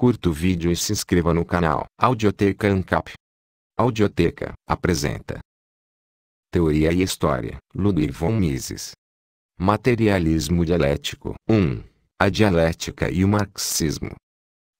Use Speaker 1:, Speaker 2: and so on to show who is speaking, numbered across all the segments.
Speaker 1: Curta o vídeo e se inscreva no canal. Audioteca Ancap. Audioteca apresenta Teoria e História, Ludwig von Mises. Materialismo dialético. 1. A dialética e o marxismo.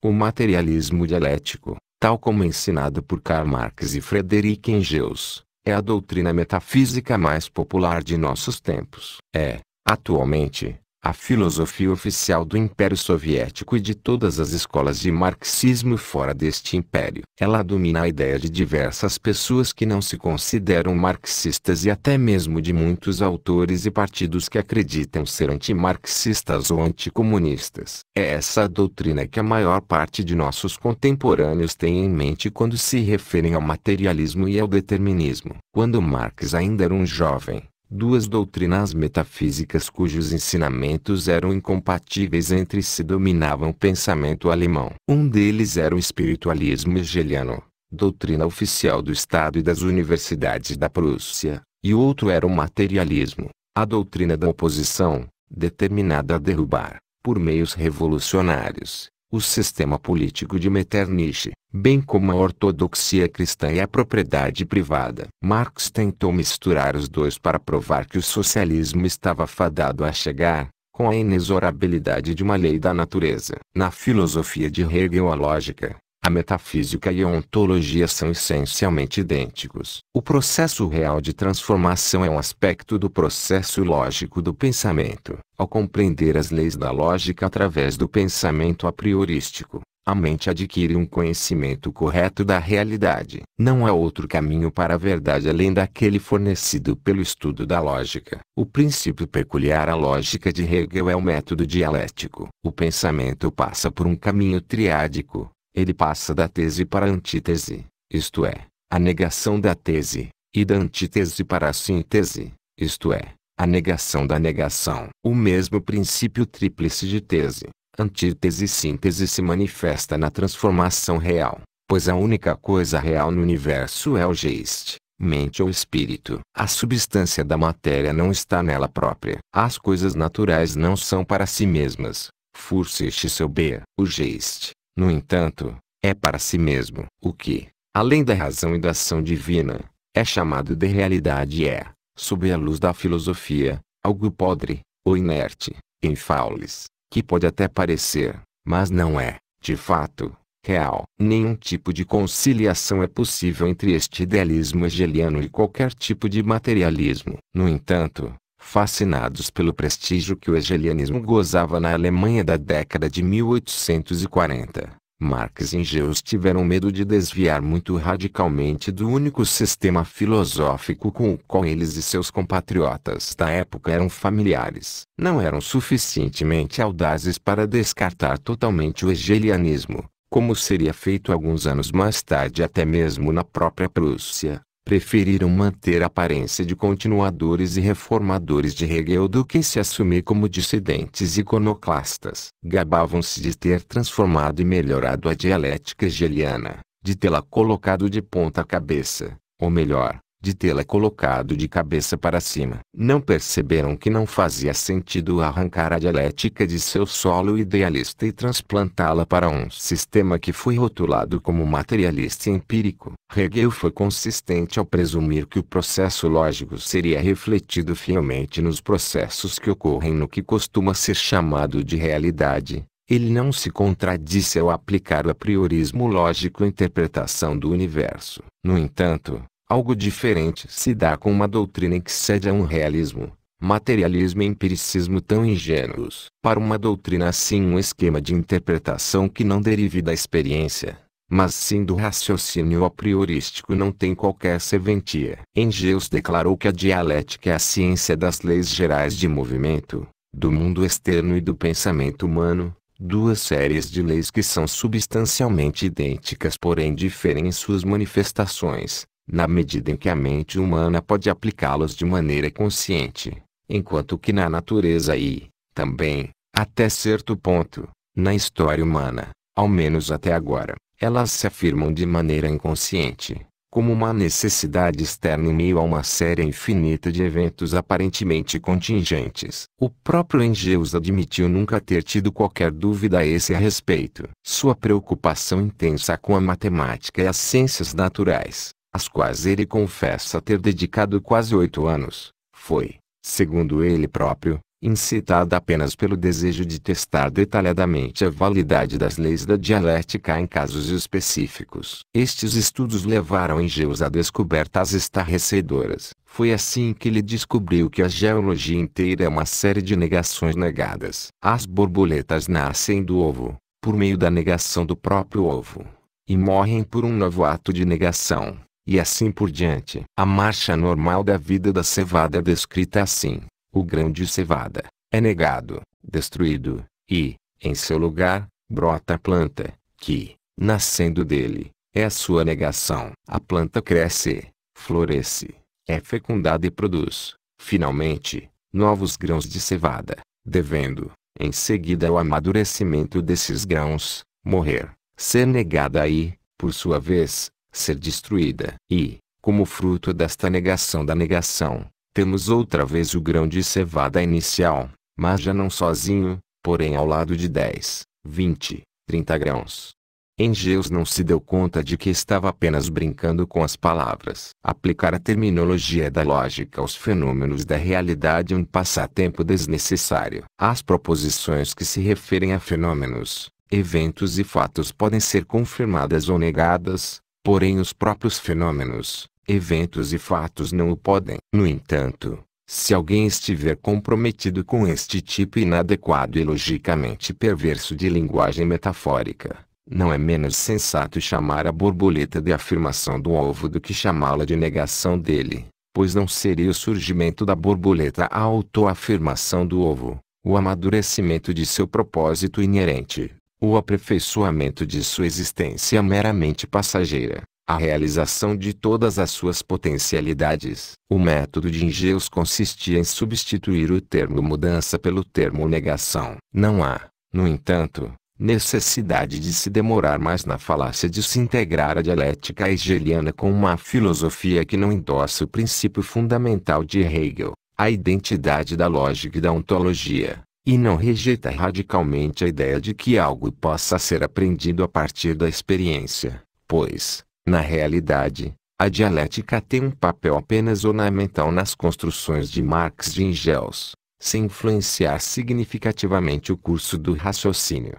Speaker 1: O materialismo dialético, tal como ensinado por Karl Marx e Frederick Engels, é a doutrina metafísica mais popular de nossos tempos. É, atualmente, a filosofia oficial do Império Soviético e de todas as escolas de marxismo fora deste império. Ela domina a ideia de diversas pessoas que não se consideram marxistas e até mesmo de muitos autores e partidos que acreditam ser antimarxistas ou anticomunistas. É essa a doutrina que a maior parte de nossos contemporâneos tem em mente quando se referem ao materialismo e ao determinismo. Quando Marx ainda era um jovem, duas doutrinas metafísicas cujos ensinamentos eram incompatíveis entre si dominavam o pensamento alemão. Um deles era o espiritualismo hegeliano, doutrina oficial do Estado e das universidades da Prússia, e o outro era o materialismo, a doutrina da oposição, determinada a derrubar, por meios revolucionários, o sistema político de Metternich, bem como a ortodoxia cristã e a propriedade privada. Marx tentou misturar os dois para provar que o socialismo estava fadado a chegar, com a inexorabilidade de uma lei da natureza. Na filosofia de Hegel a lógica, a metafísica e a ontologia são essencialmente idênticos. O processo real de transformação é um aspecto do processo lógico do pensamento. Ao compreender as leis da lógica através do pensamento a priorístico, a mente adquire um conhecimento correto da realidade. Não há outro caminho para a verdade além daquele fornecido pelo estudo da lógica. O princípio peculiar à lógica de Hegel é o método dialético. O pensamento passa por um caminho triádico, ele passa da tese para a antítese, isto é, a negação da tese, e da antítese para a síntese, isto é, a negação da negação. O mesmo princípio tríplice de tese, antítese e síntese se manifesta na transformação real, pois a única coisa real no universo é o geiste, mente ou espírito. A substância da matéria não está nela própria. As coisas naturais não são para si mesmas. Fursicht seu B. O geiste. No entanto, é para si mesmo. O que, além da razão e da ação divina, é chamado de realidade é, sob a luz da filosofia, algo podre, ou inerte, faules, que pode até parecer, mas não é, de fato, real. Nenhum tipo de conciliação é possível entre este idealismo hegeliano e qualquer tipo de materialismo. No entanto, fascinados pelo prestígio que o hegelianismo gozava na Alemanha da década de 1840. Marx e Engels tiveram medo de desviar muito radicalmente do único sistema filosófico com o qual eles e seus compatriotas da época eram familiares. Não eram suficientemente audazes para descartar totalmente o hegelianismo, como seria feito alguns anos mais tarde até mesmo na própria Prússia preferiram manter a aparência de continuadores e reformadores de Hegel do que se assumir como dissidentes iconoclastas. Gabavam-se de ter transformado e melhorado a dialética hegeliana, de tê-la colocado de ponta cabeça, ou melhor, de tê-la colocado de cabeça para cima. Não perceberam que não fazia sentido arrancar a dialética de seu solo idealista e transplantá-la para um sistema que foi rotulado como materialista e empírico. Hegel foi consistente ao presumir que o processo lógico seria refletido fielmente nos processos que ocorrem no que costuma ser chamado de realidade. Ele não se contradisse ao aplicar o apriorismo lógico à interpretação do universo. No entanto, Algo diferente se dá com uma doutrina que cede a um realismo, materialismo e empiricismo tão ingênuos. Para uma doutrina assim um esquema de interpretação que não derive da experiência, mas sim do raciocínio a priorístico não tem qualquer serventia. Engels declarou que a dialética é a ciência das leis gerais de movimento, do mundo externo e do pensamento humano, duas séries de leis que são substancialmente idênticas porém diferem em suas manifestações na medida em que a mente humana pode aplicá-los de maneira consciente, enquanto que na natureza e, também, até certo ponto, na história humana, ao menos até agora, elas se afirmam de maneira inconsciente, como uma necessidade externa em meio a uma série infinita de eventos aparentemente contingentes. O próprio Engels admitiu nunca ter tido qualquer dúvida a esse respeito. Sua preocupação intensa com a matemática e as ciências naturais as quais ele confessa ter dedicado quase oito anos, foi, segundo ele próprio, incitada apenas pelo desejo de testar detalhadamente a validade das leis da dialética em casos específicos. Estes estudos levaram Engels a descobertas estarrecedoras. Foi assim que ele descobriu que a geologia inteira é uma série de negações negadas. As borboletas nascem do ovo, por meio da negação do próprio ovo, e morrem por um novo ato de negação e assim por diante. A marcha normal da vida da cevada é descrita assim: o grão de cevada é negado, destruído, e, em seu lugar, brota a planta, que, nascendo dele, é a sua negação. A planta cresce, floresce, é fecundada e produz, finalmente, novos grãos de cevada, devendo, em seguida ao amadurecimento desses grãos, morrer, ser negada e, por sua vez, ser destruída. E, como fruto desta negação da negação, temos outra vez o grão de cevada inicial, mas já não sozinho, porém ao lado de 10, 20, 30 grãos. Engeus não se deu conta de que estava apenas brincando com as palavras. Aplicar a terminologia da lógica aos fenômenos da realidade é um passatempo desnecessário. As proposições que se referem a fenômenos, eventos e fatos podem ser confirmadas ou negadas, Porém os próprios fenômenos, eventos e fatos não o podem. No entanto, se alguém estiver comprometido com este tipo inadequado e logicamente perverso de linguagem metafórica, não é menos sensato chamar a borboleta de afirmação do ovo do que chamá-la de negação dele, pois não seria o surgimento da borboleta a autoafirmação do ovo, o amadurecimento de seu propósito inerente, o aperfeiçoamento de sua existência meramente passageira, a realização de todas as suas potencialidades. O método de Engels consistia em substituir o termo mudança pelo termo negação. Não há, no entanto, necessidade de se demorar mais na falácia de se integrar a dialética hegeliana com uma filosofia que não endossa o princípio fundamental de Hegel, a identidade da lógica e da ontologia. E não rejeita radicalmente a ideia de que algo possa ser aprendido a partir da experiência, pois, na realidade, a dialética tem um papel apenas ornamental nas construções de Marx e Engels, sem influenciar significativamente o curso do raciocínio.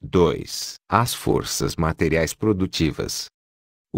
Speaker 1: 2. As forças materiais produtivas,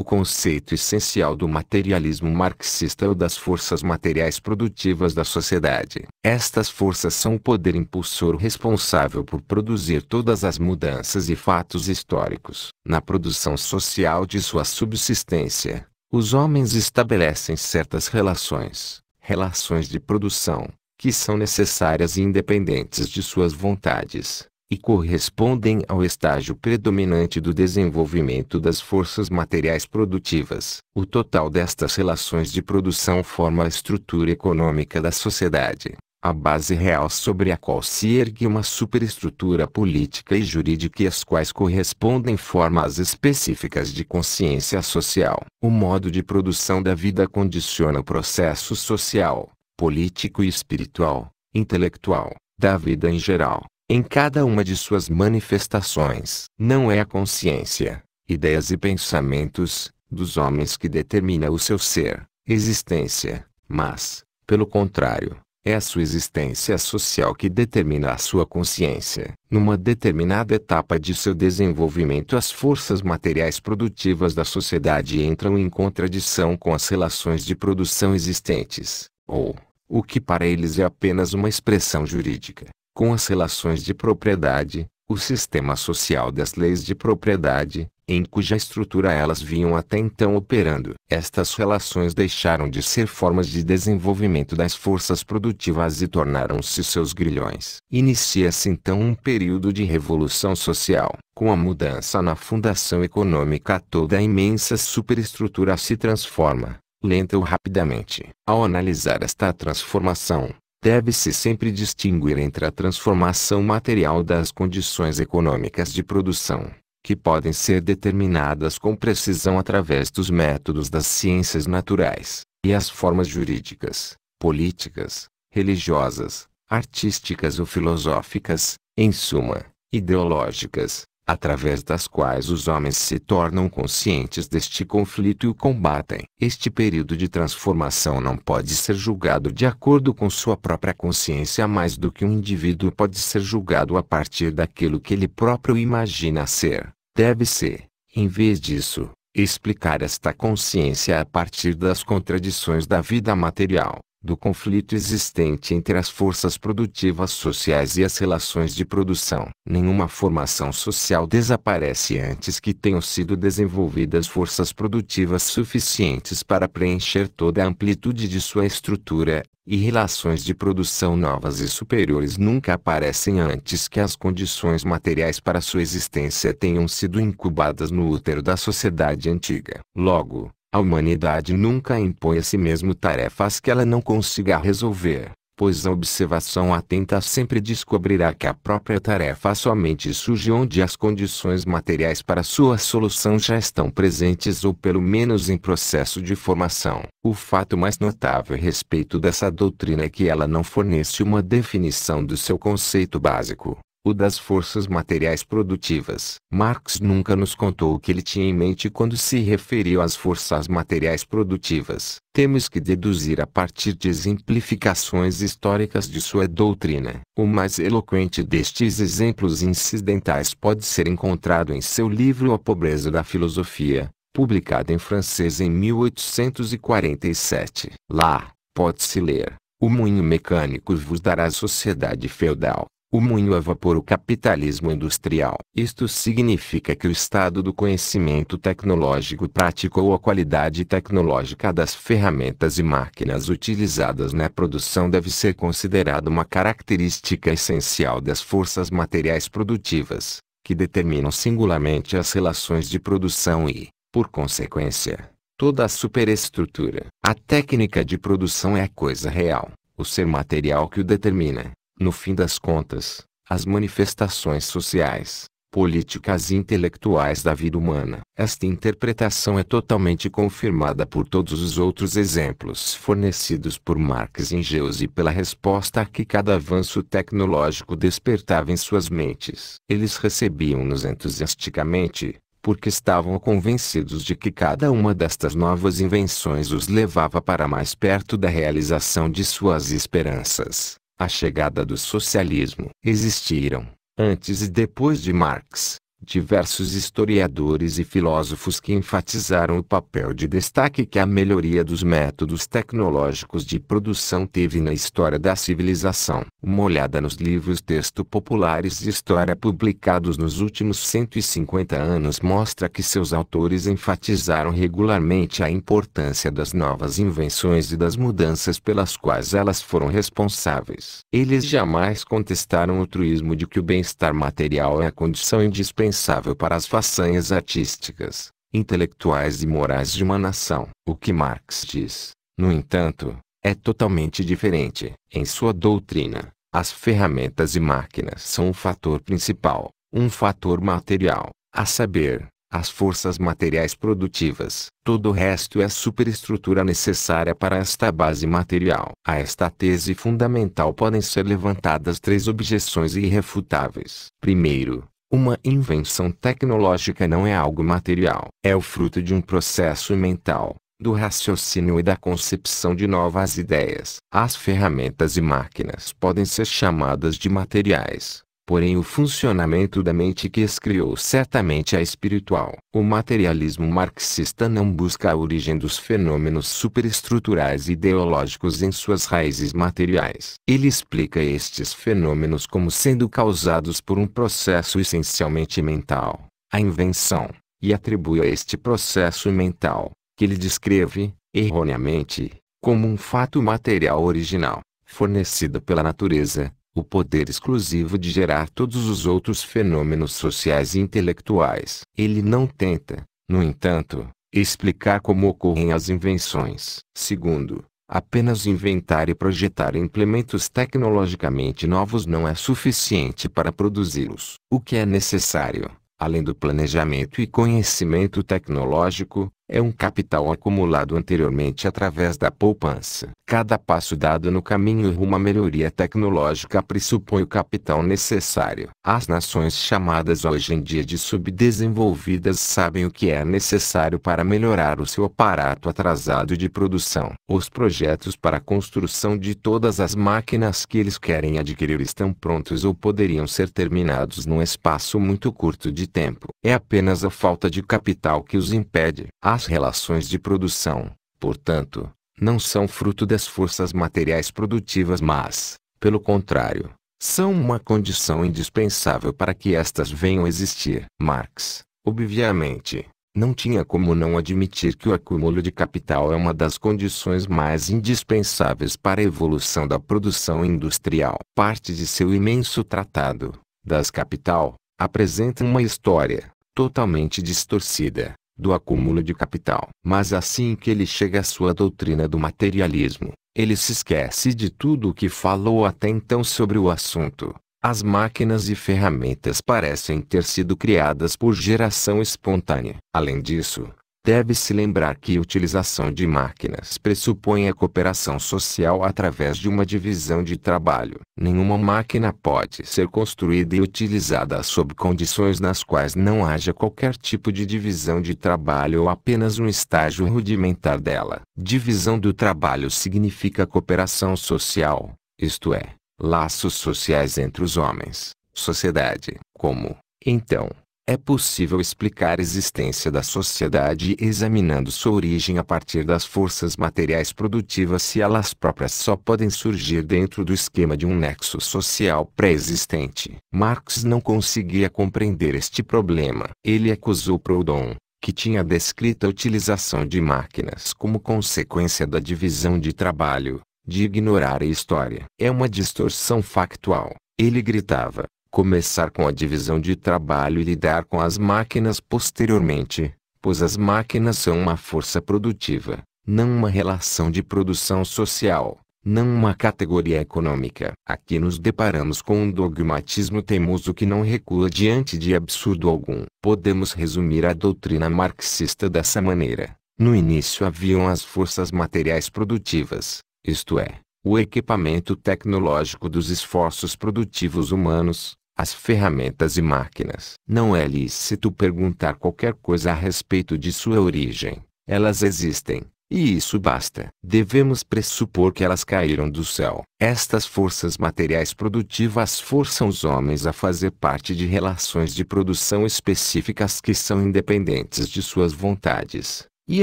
Speaker 1: o conceito essencial do materialismo marxista é o das forças materiais produtivas da sociedade. Estas forças são o poder impulsor responsável por produzir todas as mudanças e fatos históricos. Na produção social de sua subsistência, os homens estabelecem certas relações, relações de produção, que são necessárias e independentes de suas vontades, e correspondem ao estágio predominante do desenvolvimento das forças materiais produtivas. O total destas relações de produção forma a estrutura econômica da sociedade, a base real sobre a qual se ergue uma superestrutura política e jurídica e as quais correspondem formas específicas de consciência social. O modo de produção da vida condiciona o processo social, político e espiritual, intelectual, da vida em geral em cada uma de suas manifestações. Não é a consciência, ideias e pensamentos, dos homens que determina o seu ser, existência, mas, pelo contrário, é a sua existência social que determina a sua consciência. Numa determinada etapa de seu desenvolvimento, as forças materiais produtivas da sociedade entram em contradição com as relações de produção existentes, ou, o que para eles é apenas uma expressão jurídica, com as relações de propriedade, o sistema social das leis de propriedade, em cuja estrutura elas vinham até então operando. Estas relações deixaram de ser formas de desenvolvimento das forças produtivas e tornaram-se seus grilhões. Inicia-se então um período de revolução social. Com a mudança na fundação econômica, toda a imensa superestrutura se transforma, lenta ou rapidamente. Ao analisar esta transformação, Deve-se sempre distinguir entre a transformação material das condições econômicas de produção, que podem ser determinadas com precisão através dos métodos das ciências naturais, e as formas jurídicas, políticas, religiosas, artísticas ou filosóficas, em suma, ideológicas, através das quais os homens se tornam conscientes deste conflito e o combatem. Este período de transformação não pode ser julgado de acordo com sua própria consciência mais do que um indivíduo pode ser julgado a partir daquilo que ele próprio imagina ser. Deve-se, em vez disso, explicar esta consciência a partir das contradições da vida material do conflito existente entre as forças produtivas sociais e as relações de produção. Nenhuma formação social desaparece antes que tenham sido desenvolvidas forças produtivas suficientes para preencher toda a amplitude de sua estrutura, e relações de produção novas e superiores nunca aparecem antes que as condições materiais para sua existência tenham sido incubadas no útero da sociedade antiga. Logo, a humanidade nunca impõe a si mesmo tarefas que ela não consiga resolver, pois a observação atenta sempre descobrirá que a própria tarefa somente surge onde as condições materiais para sua solução já estão presentes ou pelo menos em processo de formação. O fato mais notável a respeito dessa doutrina é que ela não fornece uma definição do seu conceito básico o das forças materiais produtivas. Marx nunca nos contou o que ele tinha em mente quando se referiu às forças materiais produtivas. Temos que deduzir a partir de exemplificações históricas de sua doutrina. O mais eloquente destes exemplos incidentais pode ser encontrado em seu livro A Pobreza da Filosofia, publicado em francês em 1847. Lá, pode-se ler: O moinho mecânico vos dará a sociedade feudal o moinho a vapor o capitalismo industrial. Isto significa que o estado do conhecimento tecnológico prático ou a qualidade tecnológica das ferramentas e máquinas utilizadas na produção deve ser considerada uma característica essencial das forças materiais produtivas, que determinam singularmente as relações de produção e, por consequência, toda a superestrutura. A técnica de produção é a coisa real, o ser material que o determina no fim das contas, as manifestações sociais, políticas e intelectuais da vida humana. Esta interpretação é totalmente confirmada por todos os outros exemplos fornecidos por Marx e Engels e pela resposta a que cada avanço tecnológico despertava em suas mentes. Eles recebiam-nos entusiasticamente, porque estavam convencidos de que cada uma destas novas invenções os levava para mais perto da realização de suas esperanças a chegada do socialismo existiram, antes e depois de Marx, diversos historiadores e filósofos que enfatizaram o papel de destaque que a melhoria dos métodos tecnológicos de produção teve na história da civilização. Uma olhada nos livros texto populares de história publicados nos últimos 150 anos mostra que seus autores enfatizaram regularmente a importância das novas invenções e das mudanças pelas quais elas foram responsáveis. Eles jamais contestaram o truísmo de que o bem-estar material é a condição indispensável indispensável para as façanhas artísticas, intelectuais e morais de uma nação. O que Marx diz, no entanto, é totalmente diferente. Em sua doutrina, as ferramentas e máquinas são um fator principal, um fator material, a saber, as forças materiais produtivas. Todo o resto é a superestrutura necessária para esta base material. A esta tese fundamental podem ser levantadas três objeções irrefutáveis. Primeiro, uma invenção tecnológica não é algo material. É o fruto de um processo mental, do raciocínio e da concepção de novas ideias. As ferramentas e máquinas podem ser chamadas de materiais, Porém o funcionamento da mente que escriou certamente é espiritual. O materialismo marxista não busca a origem dos fenômenos superestruturais ideológicos em suas raízes materiais. Ele explica estes fenômenos como sendo causados por um processo essencialmente mental, a invenção, e atribui a este processo mental, que ele descreve, erroneamente, como um fato material original, fornecido pela natureza, o poder exclusivo de gerar todos os outros fenômenos sociais e intelectuais. Ele não tenta, no entanto, explicar como ocorrem as invenções. Segundo, apenas inventar e projetar implementos tecnologicamente novos não é suficiente para produzi-los. O que é necessário, além do planejamento e conhecimento tecnológico, é um capital acumulado anteriormente através da poupança. Cada passo dado no caminho rumo à melhoria tecnológica pressupõe o capital necessário. As nações chamadas hoje em dia de subdesenvolvidas sabem o que é necessário para melhorar o seu aparato atrasado de produção. Os projetos para a construção de todas as máquinas que eles querem adquirir estão prontos ou poderiam ser terminados num espaço muito curto de tempo. É apenas a falta de capital que os impede. A as relações de produção, portanto, não são fruto das forças materiais produtivas, mas, pelo contrário, são uma condição indispensável para que estas venham a existir. Marx, obviamente, não tinha como não admitir que o acúmulo de capital é uma das condições mais indispensáveis para a evolução da produção industrial. Parte de seu imenso tratado, Das Capital, apresenta uma história totalmente distorcida, do acúmulo de capital. Mas assim que ele chega à sua doutrina do materialismo, ele se esquece de tudo o que falou até então sobre o assunto. As máquinas e ferramentas parecem ter sido criadas por geração espontânea. Além disso, Deve-se lembrar que a utilização de máquinas pressupõe a cooperação social através de uma divisão de trabalho. Nenhuma máquina pode ser construída e utilizada sob condições nas quais não haja qualquer tipo de divisão de trabalho ou apenas um estágio rudimentar dela. Divisão do trabalho significa cooperação social, isto é, laços sociais entre os homens, sociedade, como, então, é possível explicar a existência da sociedade examinando sua origem a partir das forças materiais produtivas se elas próprias só podem surgir dentro do esquema de um nexo social pré-existente. Marx não conseguia compreender este problema. Ele acusou Proudhon, que tinha descrito a utilização de máquinas como consequência da divisão de trabalho, de ignorar a história. É uma distorção factual, ele gritava começar com a divisão de trabalho e lidar com as máquinas posteriormente, pois as máquinas são uma força produtiva, não uma relação de produção social, não uma categoria econômica. Aqui nos deparamos com um dogmatismo teimoso que não recua diante de absurdo algum. Podemos resumir a doutrina marxista dessa maneira. No início haviam as forças materiais produtivas, isto é, o equipamento tecnológico dos esforços produtivos humanos, as ferramentas e máquinas. Não é lícito perguntar qualquer coisa a respeito de sua origem. Elas existem, e isso basta. Devemos pressupor que elas caíram do céu. Estas forças materiais produtivas forçam os homens a fazer parte de relações de produção específicas que são independentes de suas vontades. E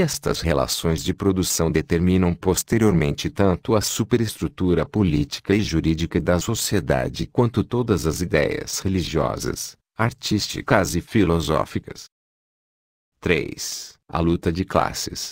Speaker 1: estas relações de produção determinam posteriormente tanto a superestrutura política e jurídica da sociedade quanto todas as ideias religiosas, artísticas e filosóficas. 3. A luta de classes.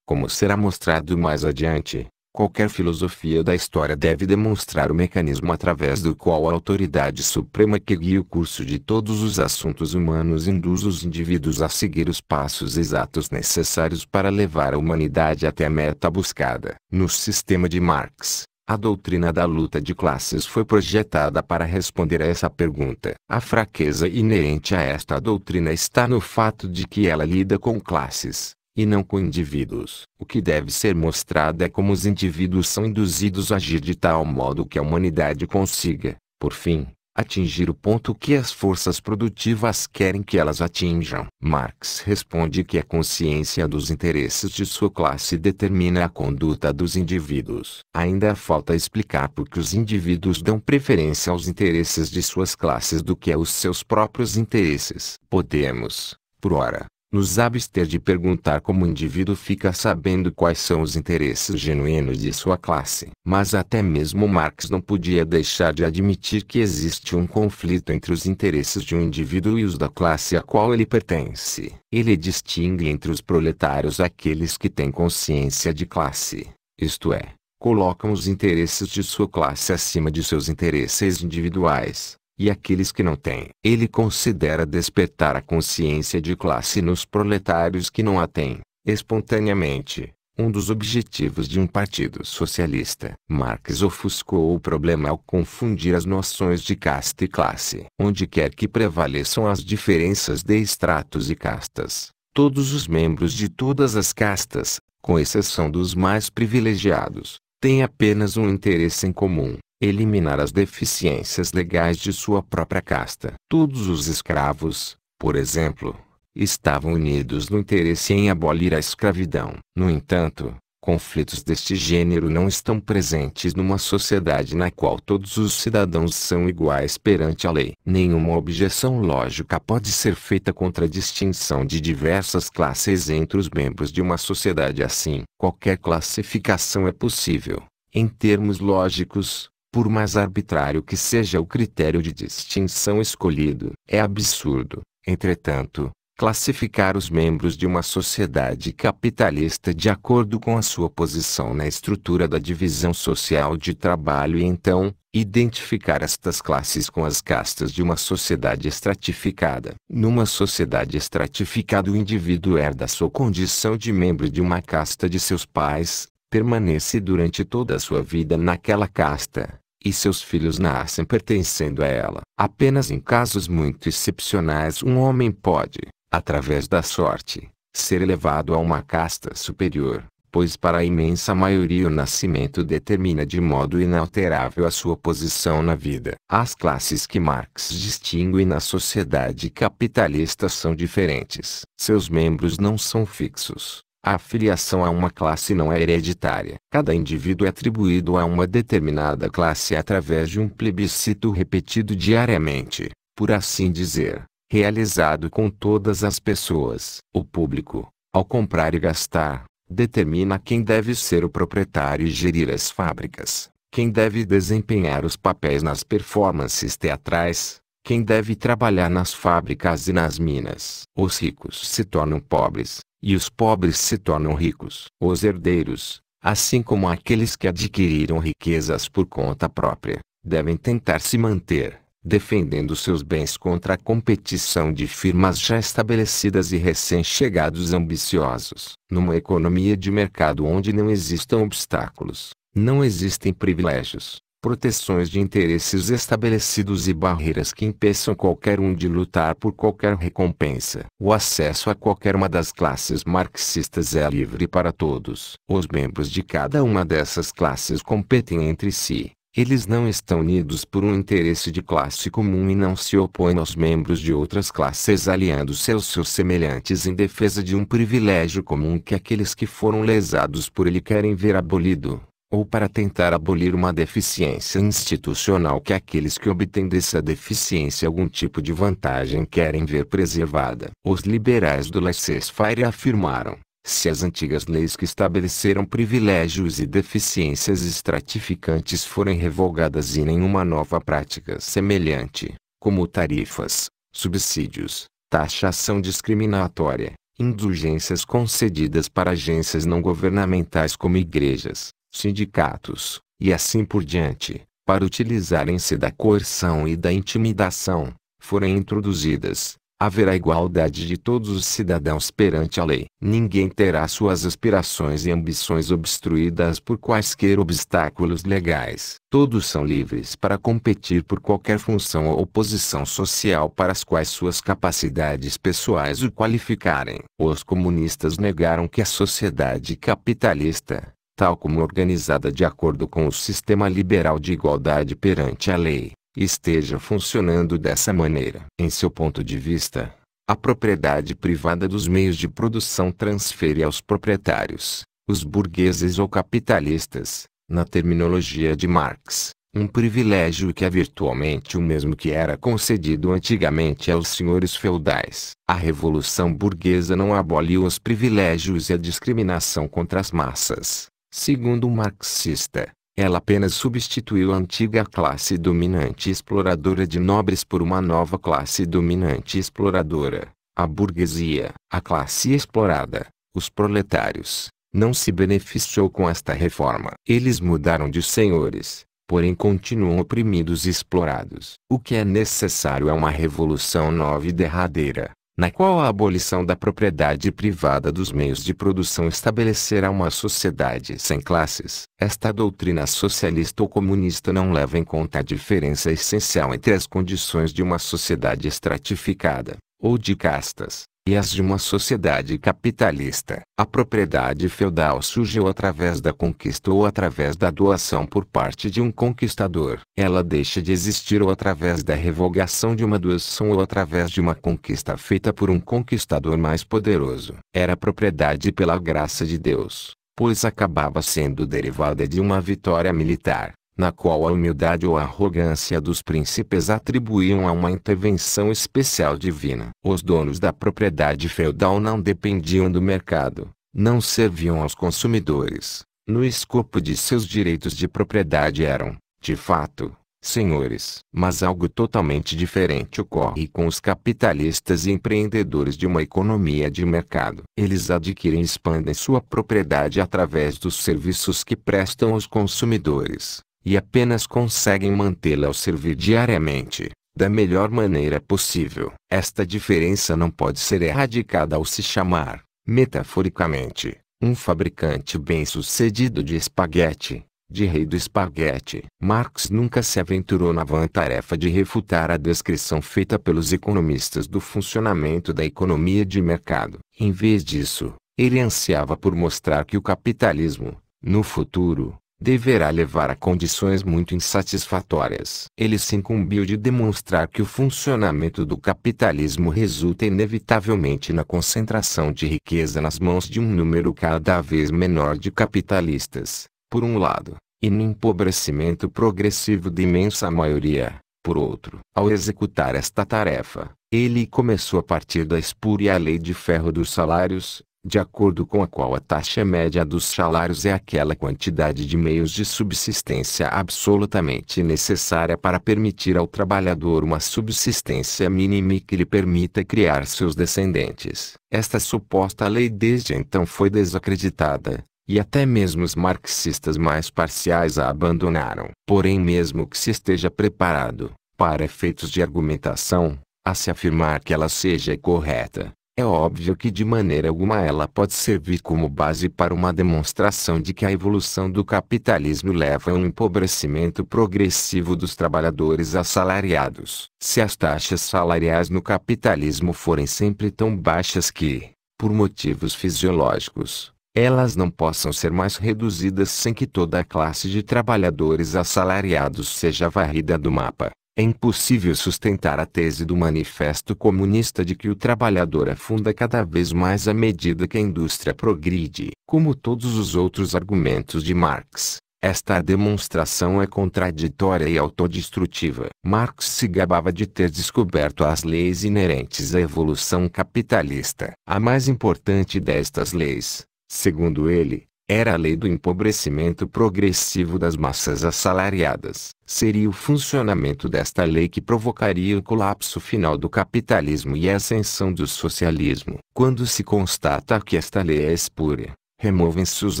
Speaker 1: Como será mostrado mais adiante, Qualquer filosofia da história deve demonstrar o mecanismo através do qual a autoridade suprema que guia o curso de todos os assuntos humanos induz os indivíduos a seguir os passos exatos necessários para levar a humanidade até a meta buscada. No sistema de Marx, a doutrina da luta de classes foi projetada para responder a essa pergunta. A fraqueza inerente a esta doutrina está no fato de que ela lida com classes e não com indivíduos. O que deve ser mostrado é como os indivíduos são induzidos a agir de tal modo que a humanidade consiga, por fim, atingir o ponto que as forças produtivas querem que elas atinjam. Marx responde que a consciência dos interesses de sua classe determina a conduta dos indivíduos. Ainda falta explicar por que os indivíduos dão preferência aos interesses de suas classes do que aos seus próprios interesses. Podemos, por ora, nos abster de perguntar como o indivíduo fica sabendo quais são os interesses genuínos de sua classe. Mas até mesmo Marx não podia deixar de admitir que existe um conflito entre os interesses de um indivíduo e os da classe a qual ele pertence. Ele distingue entre os proletários aqueles que têm consciência de classe, isto é, colocam os interesses de sua classe acima de seus interesses individuais, e aqueles que não têm. Ele considera despertar a consciência de classe nos proletários que não a têm, espontaneamente, um dos objetivos de um partido socialista. Marx ofuscou o problema ao confundir as noções de casta e classe. Onde quer que prevaleçam as diferenças de estratos e castas, todos os membros de todas as castas, com exceção dos mais privilegiados, têm apenas um interesse em comum eliminar as deficiências legais de sua própria casta. Todos os escravos, por exemplo, estavam unidos no interesse em abolir a escravidão. No entanto, conflitos deste gênero não estão presentes numa sociedade na qual todos os cidadãos são iguais perante a lei. Nenhuma objeção lógica pode ser feita contra a distinção de diversas classes entre os membros de uma sociedade assim. Qualquer classificação é possível, em termos lógicos, por mais arbitrário que seja o critério de distinção escolhido. É absurdo, entretanto, classificar os membros de uma sociedade capitalista de acordo com a sua posição na estrutura da divisão social de trabalho e então, identificar estas classes com as castas de uma sociedade estratificada. Numa sociedade estratificada, o indivíduo herda sua condição de membro de uma casta de seus pais, permanece durante toda a sua vida naquela casta, e seus filhos nascem pertencendo a ela. Apenas em casos muito excepcionais um homem pode, através da sorte, ser elevado a uma casta superior, pois para a imensa maioria o nascimento determina de modo inalterável a sua posição na vida. As classes que Marx distingue na sociedade capitalista são diferentes. Seus membros não são fixos, a filiação a uma classe não é hereditária. Cada indivíduo é atribuído a uma determinada classe através de um plebiscito repetido diariamente, por assim dizer, realizado com todas as pessoas. O público, ao comprar e gastar, determina quem deve ser o proprietário e gerir as fábricas, quem deve desempenhar os papéis nas performances teatrais, quem deve trabalhar nas fábricas e nas minas. Os ricos se tornam pobres, e os pobres se tornam ricos. Os herdeiros, assim como aqueles que adquiriram riquezas por conta própria, devem tentar se manter, defendendo seus bens contra a competição de firmas já estabelecidas e recém-chegados ambiciosos. Numa economia de mercado onde não existam obstáculos, não existem privilégios, proteções de interesses estabelecidos e barreiras que impeçam qualquer um de lutar por qualquer recompensa. O acesso a qualquer uma das classes marxistas é livre para todos. Os membros de cada uma dessas classes competem entre si. Eles não estão unidos por um interesse de classe comum e não se opõem aos membros de outras classes aliando-se aos seus semelhantes em defesa de um privilégio comum que aqueles que foram lesados por ele querem ver abolido ou para tentar abolir uma deficiência institucional que aqueles que obtêm dessa deficiência algum tipo de vantagem querem ver preservada. Os liberais do laissez-faire afirmaram, se as antigas leis que estabeleceram privilégios e deficiências estratificantes forem revogadas e nenhuma nova prática semelhante, como tarifas, subsídios, taxação discriminatória, indulgências concedidas para agências não governamentais como igrejas, sindicatos, e assim por diante, para utilizarem-se da coerção e da intimidação, forem introduzidas, haverá igualdade de todos os cidadãos perante a lei. Ninguém terá suas aspirações e ambições obstruídas por quaisquer obstáculos legais. Todos são livres para competir por qualquer função ou posição social para as quais suas capacidades pessoais o qualificarem. Os comunistas negaram que a sociedade capitalista tal como organizada de acordo com o sistema liberal de igualdade perante a lei, esteja funcionando dessa maneira. Em seu ponto de vista, a propriedade privada dos meios de produção transfere aos proprietários, os burgueses ou capitalistas, na terminologia de Marx, um privilégio que é virtualmente o mesmo que era concedido antigamente aos senhores feudais. A revolução burguesa não aboliu os privilégios e a discriminação contra as massas, Segundo o marxista, ela apenas substituiu a antiga classe dominante exploradora de nobres por uma nova classe dominante exploradora, a burguesia. A classe explorada, os proletários, não se beneficiou com esta reforma. Eles mudaram de senhores, porém continuam oprimidos e explorados. O que é necessário é uma revolução nova e derradeira, na qual a abolição da propriedade privada dos meios de produção estabelecerá uma sociedade sem classes. Esta doutrina socialista ou comunista não leva em conta a diferença essencial entre as condições de uma sociedade estratificada, ou de castas, e as de uma sociedade capitalista. A propriedade feudal surgiu através da conquista ou através da doação por parte de um conquistador. Ela deixa de existir ou através da revogação de uma doação ou através de uma conquista feita por um conquistador mais poderoso. Era propriedade pela graça de Deus, pois acabava sendo derivada de uma vitória militar na qual a humildade ou a arrogância dos príncipes atribuíam a uma intervenção especial divina. Os donos da propriedade feudal não dependiam do mercado, não serviam aos consumidores, no escopo de seus direitos de propriedade eram, de fato, senhores. Mas algo totalmente diferente ocorre com os capitalistas e empreendedores de uma economia de mercado. Eles adquirem e expandem sua propriedade através dos serviços que prestam aos consumidores e apenas conseguem mantê-la ao servir diariamente, da melhor maneira possível. Esta diferença não pode ser erradicada ao se chamar, metaforicamente, um fabricante bem-sucedido de espaguete, de rei do espaguete. Marx nunca se aventurou na vã tarefa de refutar a descrição feita pelos economistas do funcionamento da economia de mercado. Em vez disso, ele ansiava por mostrar que o capitalismo, no futuro, deverá levar a condições muito insatisfatórias. Ele se incumbiu de demonstrar que o funcionamento do capitalismo resulta inevitavelmente na concentração de riqueza nas mãos de um número cada vez menor de capitalistas, por um lado, e no empobrecimento progressivo da imensa maioria, por outro. Ao executar esta tarefa, ele começou a partir da espúria lei de ferro dos salários, de acordo com a qual a taxa média dos salários é aquela quantidade de meios de subsistência absolutamente necessária para permitir ao trabalhador uma subsistência mínima que lhe permita criar seus descendentes. Esta suposta lei desde então foi desacreditada, e até mesmo os marxistas mais parciais a abandonaram. Porém, mesmo que se esteja preparado, para efeitos de argumentação, a se afirmar que ela seja correta, é óbvio que de maneira alguma ela pode servir como base para uma demonstração de que a evolução do capitalismo leva a um empobrecimento progressivo dos trabalhadores assalariados. Se as taxas salariais no capitalismo forem sempre tão baixas que, por motivos fisiológicos, elas não possam ser mais reduzidas sem que toda a classe de trabalhadores assalariados seja varrida do mapa, é impossível sustentar a tese do manifesto comunista de que o trabalhador afunda cada vez mais à medida que a indústria progride. Como todos os outros argumentos de Marx, esta demonstração é contraditória e autodestrutiva. Marx se gabava de ter descoberto as leis inerentes à evolução capitalista. A mais importante destas leis, segundo ele, era a lei do empobrecimento progressivo das massas assalariadas. Seria o funcionamento desta lei que provocaria o colapso final do capitalismo e a ascensão do socialismo. Quando se constata que esta lei é espúria, removem-se os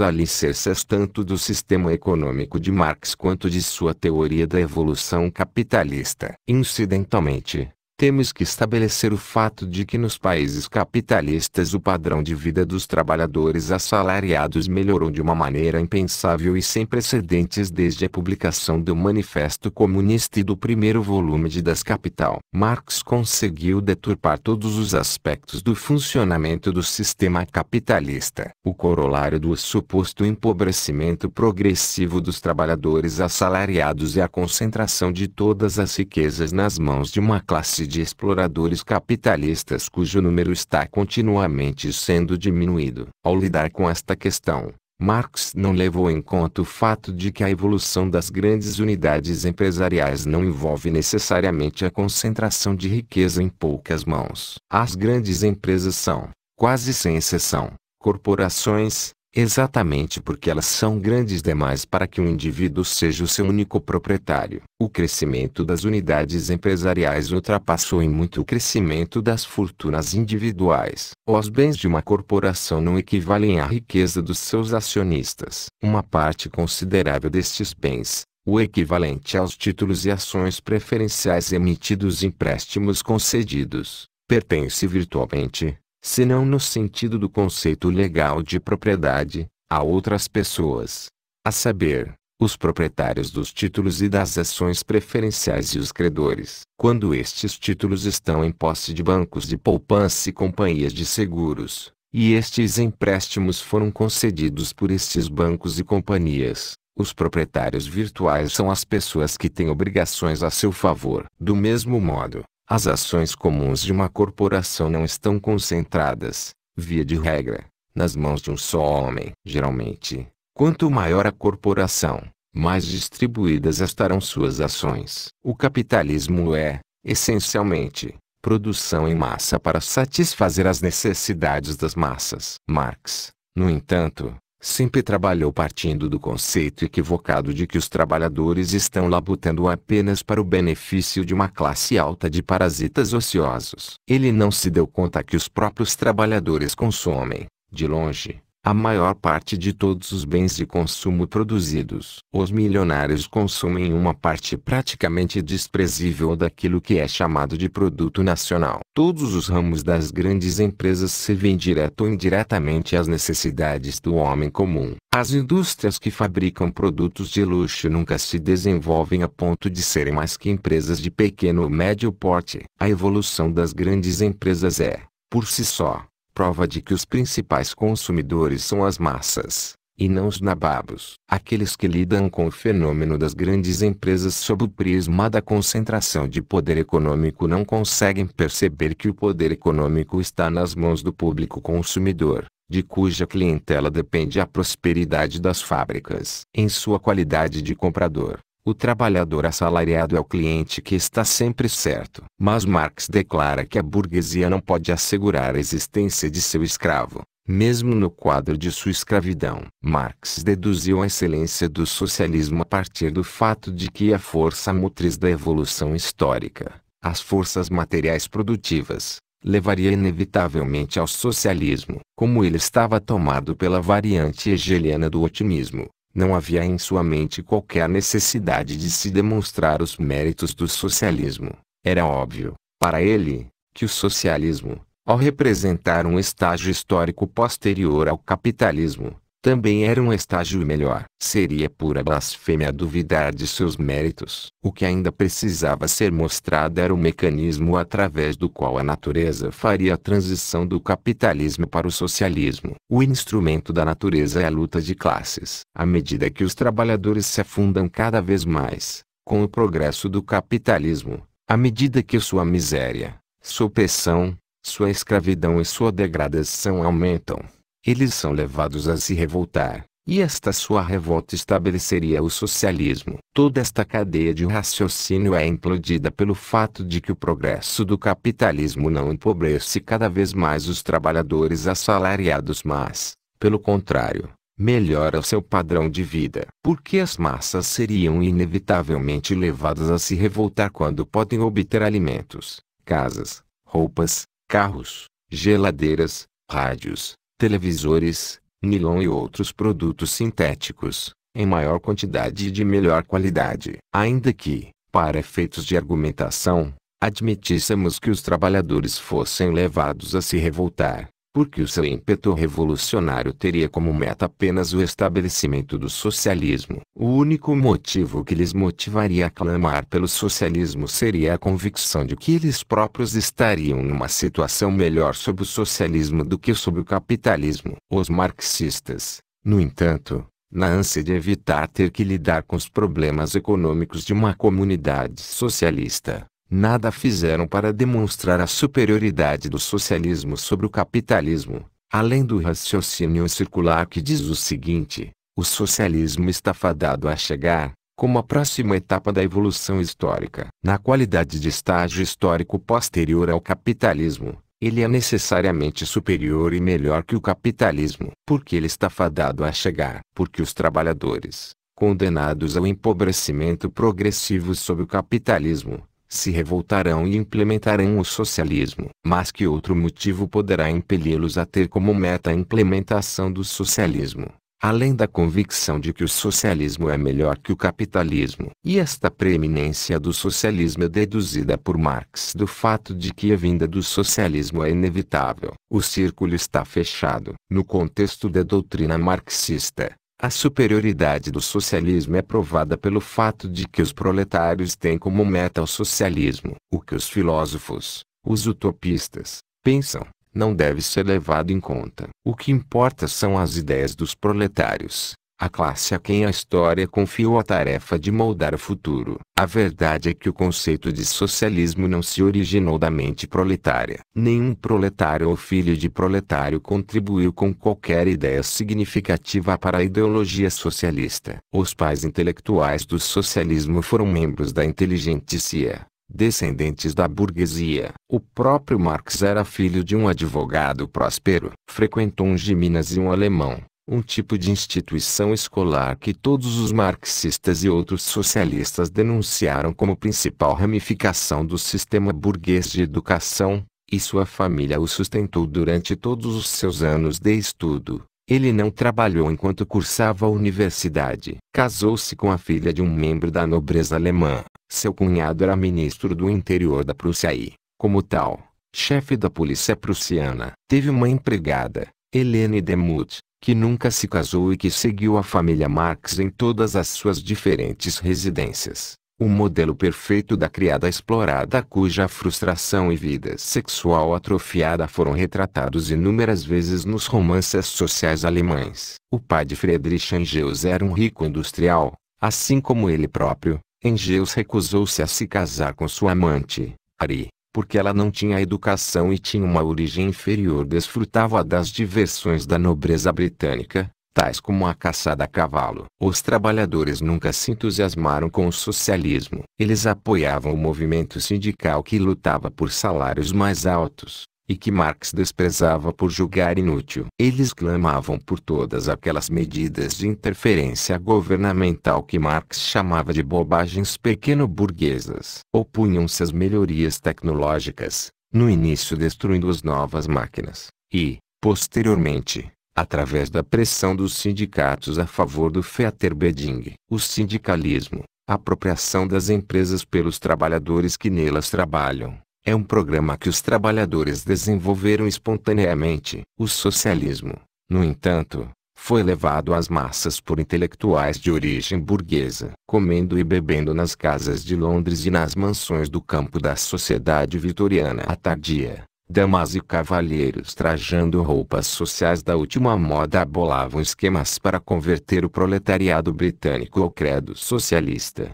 Speaker 1: alicerces tanto do sistema econômico de Marx quanto de sua teoria da evolução capitalista. Incidentalmente, temos que estabelecer o fato de que nos países capitalistas o padrão de vida dos trabalhadores assalariados melhorou de uma maneira impensável e sem precedentes desde a publicação do Manifesto Comunista e do primeiro volume de Das Capital. Marx conseguiu deturpar todos os aspectos do funcionamento do sistema capitalista. O corolário do suposto empobrecimento progressivo dos trabalhadores assalariados é a concentração de todas as riquezas nas mãos de uma classe de exploradores capitalistas cujo número está continuamente sendo diminuído. Ao lidar com esta questão, Marx não levou em conta o fato de que a evolução das grandes unidades empresariais não envolve necessariamente a concentração de riqueza em poucas mãos. As grandes empresas são, quase sem exceção, corporações, exatamente porque elas são grandes demais para que um indivíduo seja o seu único proprietário. O crescimento das unidades empresariais ultrapassou em muito o crescimento das fortunas individuais. Os bens de uma corporação não equivalem à riqueza dos seus acionistas. Uma parte considerável destes bens, o equivalente aos títulos e ações preferenciais emitidos e empréstimos concedidos, pertence virtualmente, senão no sentido do conceito legal de propriedade, a outras pessoas, a saber, os proprietários dos títulos e das ações preferenciais e os credores, quando estes títulos estão em posse de bancos de poupança e companhias de seguros, e estes empréstimos foram concedidos por estes bancos e companhias. Os proprietários virtuais são as pessoas que têm obrigações a seu favor. Do mesmo modo, as ações comuns de uma corporação não estão concentradas, via de regra, nas mãos de um só homem. Geralmente, quanto maior a corporação, mais distribuídas estarão suas ações. O capitalismo é, essencialmente, produção em massa para satisfazer as necessidades das massas. Marx, no entanto, sempre trabalhou partindo do conceito equivocado de que os trabalhadores estão labutando apenas para o benefício de uma classe alta de parasitas ociosos. Ele não se deu conta que os próprios trabalhadores consomem, de longe, a maior parte de todos os bens de consumo produzidos. Os milionários consumem uma parte praticamente desprezível daquilo que é chamado de produto nacional. Todos os ramos das grandes empresas servem direto ou indiretamente às necessidades do homem comum. As indústrias que fabricam produtos de luxo nunca se desenvolvem a ponto de serem mais que empresas de pequeno ou médio porte. A evolução das grandes empresas é, por si só, prova de que os principais consumidores são as massas, e não os nababos, aqueles que lidam com o fenômeno das grandes empresas sob o prisma da concentração de poder econômico não conseguem perceber que o poder econômico está nas mãos do público consumidor, de cuja clientela depende a prosperidade das fábricas. Em sua qualidade de comprador, o trabalhador assalariado é o cliente que está sempre certo. Mas Marx declara que a burguesia não pode assegurar a existência de seu escravo, mesmo no quadro de sua escravidão. Marx deduziu a excelência do socialismo a partir do fato de que a força motriz da evolução histórica, as forças materiais produtivas, levaria inevitavelmente ao socialismo, como ele estava tomado pela variante hegeliana do otimismo não havia em sua mente qualquer necessidade de se demonstrar os méritos do socialismo. Era óbvio, para ele, que o socialismo, ao representar um estágio histórico posterior ao capitalismo, também era um estágio melhor. Seria pura blasfêmia duvidar de seus méritos. O que ainda precisava ser mostrado era o mecanismo através do qual a natureza faria a transição do capitalismo para o socialismo. O instrumento da natureza é a luta de classes. À medida que os trabalhadores se afundam cada vez mais, com o progresso do capitalismo, à medida que sua miséria, sua opressão, sua escravidão e sua degradação aumentam, eles são levados a se revoltar, e esta sua revolta estabeleceria o socialismo. Toda esta cadeia de raciocínio é implodida pelo fato de que o progresso do capitalismo não empobrece cada vez mais os trabalhadores assalariados, mas, pelo contrário, melhora o seu padrão de vida. Porque as massas seriam inevitavelmente levadas a se revoltar quando podem obter alimentos, casas, roupas, carros, geladeiras, rádios, televisores, nylon e outros produtos sintéticos, em maior quantidade e de melhor qualidade. Ainda que, para efeitos de argumentação, admitíssemos que os trabalhadores fossem levados a se revoltar, porque o seu ímpeto revolucionário teria como meta apenas o estabelecimento do socialismo. O único motivo que lhes motivaria a clamar pelo socialismo seria a convicção de que eles próprios estariam numa situação melhor sob o socialismo do que sob o capitalismo. Os marxistas, no entanto, na ânsia de evitar ter que lidar com os problemas econômicos de uma comunidade socialista, nada fizeram para demonstrar a superioridade do socialismo sobre o capitalismo, além do raciocínio circular que diz o seguinte: o socialismo está fadado a chegar, como a próxima etapa da evolução histórica. Na qualidade de estágio histórico posterior ao capitalismo, ele é necessariamente superior e melhor que o capitalismo. Porque ele está fadado a chegar? Porque os trabalhadores, condenados ao empobrecimento progressivo sob o capitalismo, se revoltarão e implementarão o socialismo, mas que outro motivo poderá impeli-los a ter como meta a implementação do socialismo, além da convicção de que o socialismo é melhor que o capitalismo. E esta preeminência do socialismo é deduzida por Marx do fato de que a vinda do socialismo é inevitável. O círculo está fechado. No contexto da doutrina marxista, a superioridade do socialismo é provada pelo fato de que os proletários têm como meta o socialismo. O que os filósofos, os utopistas, pensam, não deve ser levado em conta. O que importa são as ideias dos proletários a classe a quem a história confiou a tarefa de moldar o futuro. A verdade é que o conceito de socialismo não se originou da mente proletária. Nenhum proletário ou filho de proletário contribuiu com qualquer ideia significativa para a ideologia socialista. Os pais intelectuais do socialismo foram membros da inteligentsia, descendentes da burguesia. O próprio Marx era filho de um advogado próspero. Frequentou um giminas e um alemão um tipo de instituição escolar que todos os marxistas e outros socialistas denunciaram como principal ramificação do sistema burguês de educação, e sua família o sustentou durante todos os seus anos de estudo. Ele não trabalhou enquanto cursava a universidade. Casou-se com a filha de um membro da nobreza alemã. Seu cunhado era ministro do interior da Prússia e, como tal, chefe da polícia prussiana. Teve uma empregada, Helene Demuth, que nunca se casou e que seguiu a família Marx em todas as suas diferentes residências. O modelo perfeito da criada explorada cuja frustração e vida sexual atrofiada foram retratados inúmeras vezes nos romances sociais alemães. O pai de Friedrich Engels era um rico industrial, assim como ele próprio. Engels recusou-se a se casar com sua amante, Ari, porque ela não tinha educação e tinha uma origem inferior desfrutava das diversões da nobreza britânica, tais como a caçada a cavalo. Os trabalhadores nunca se entusiasmaram com o socialismo. Eles apoiavam o movimento sindical que lutava por salários mais altos, e que Marx desprezava por julgar inútil. Eles clamavam por todas aquelas medidas de interferência governamental que Marx chamava de bobagens pequeno-burguesas. Opunham-se às melhorias tecnológicas, no início destruindo as novas máquinas, e, posteriormente, através da pressão dos sindicatos a favor do Federbeding, o sindicalismo, apropriação das empresas pelos trabalhadores que nelas trabalham, é um programa que os trabalhadores desenvolveram espontaneamente. O socialismo, no entanto, foi levado às massas por intelectuais de origem burguesa, comendo e bebendo nas casas de Londres e nas mansões do campo da sociedade vitoriana à tardia. Damas e cavalheiros trajando roupas sociais da última moda abolavam esquemas para converter o proletariado britânico ao credo socialista.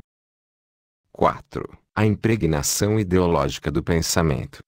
Speaker 1: 4 a impregnação ideológica do pensamento.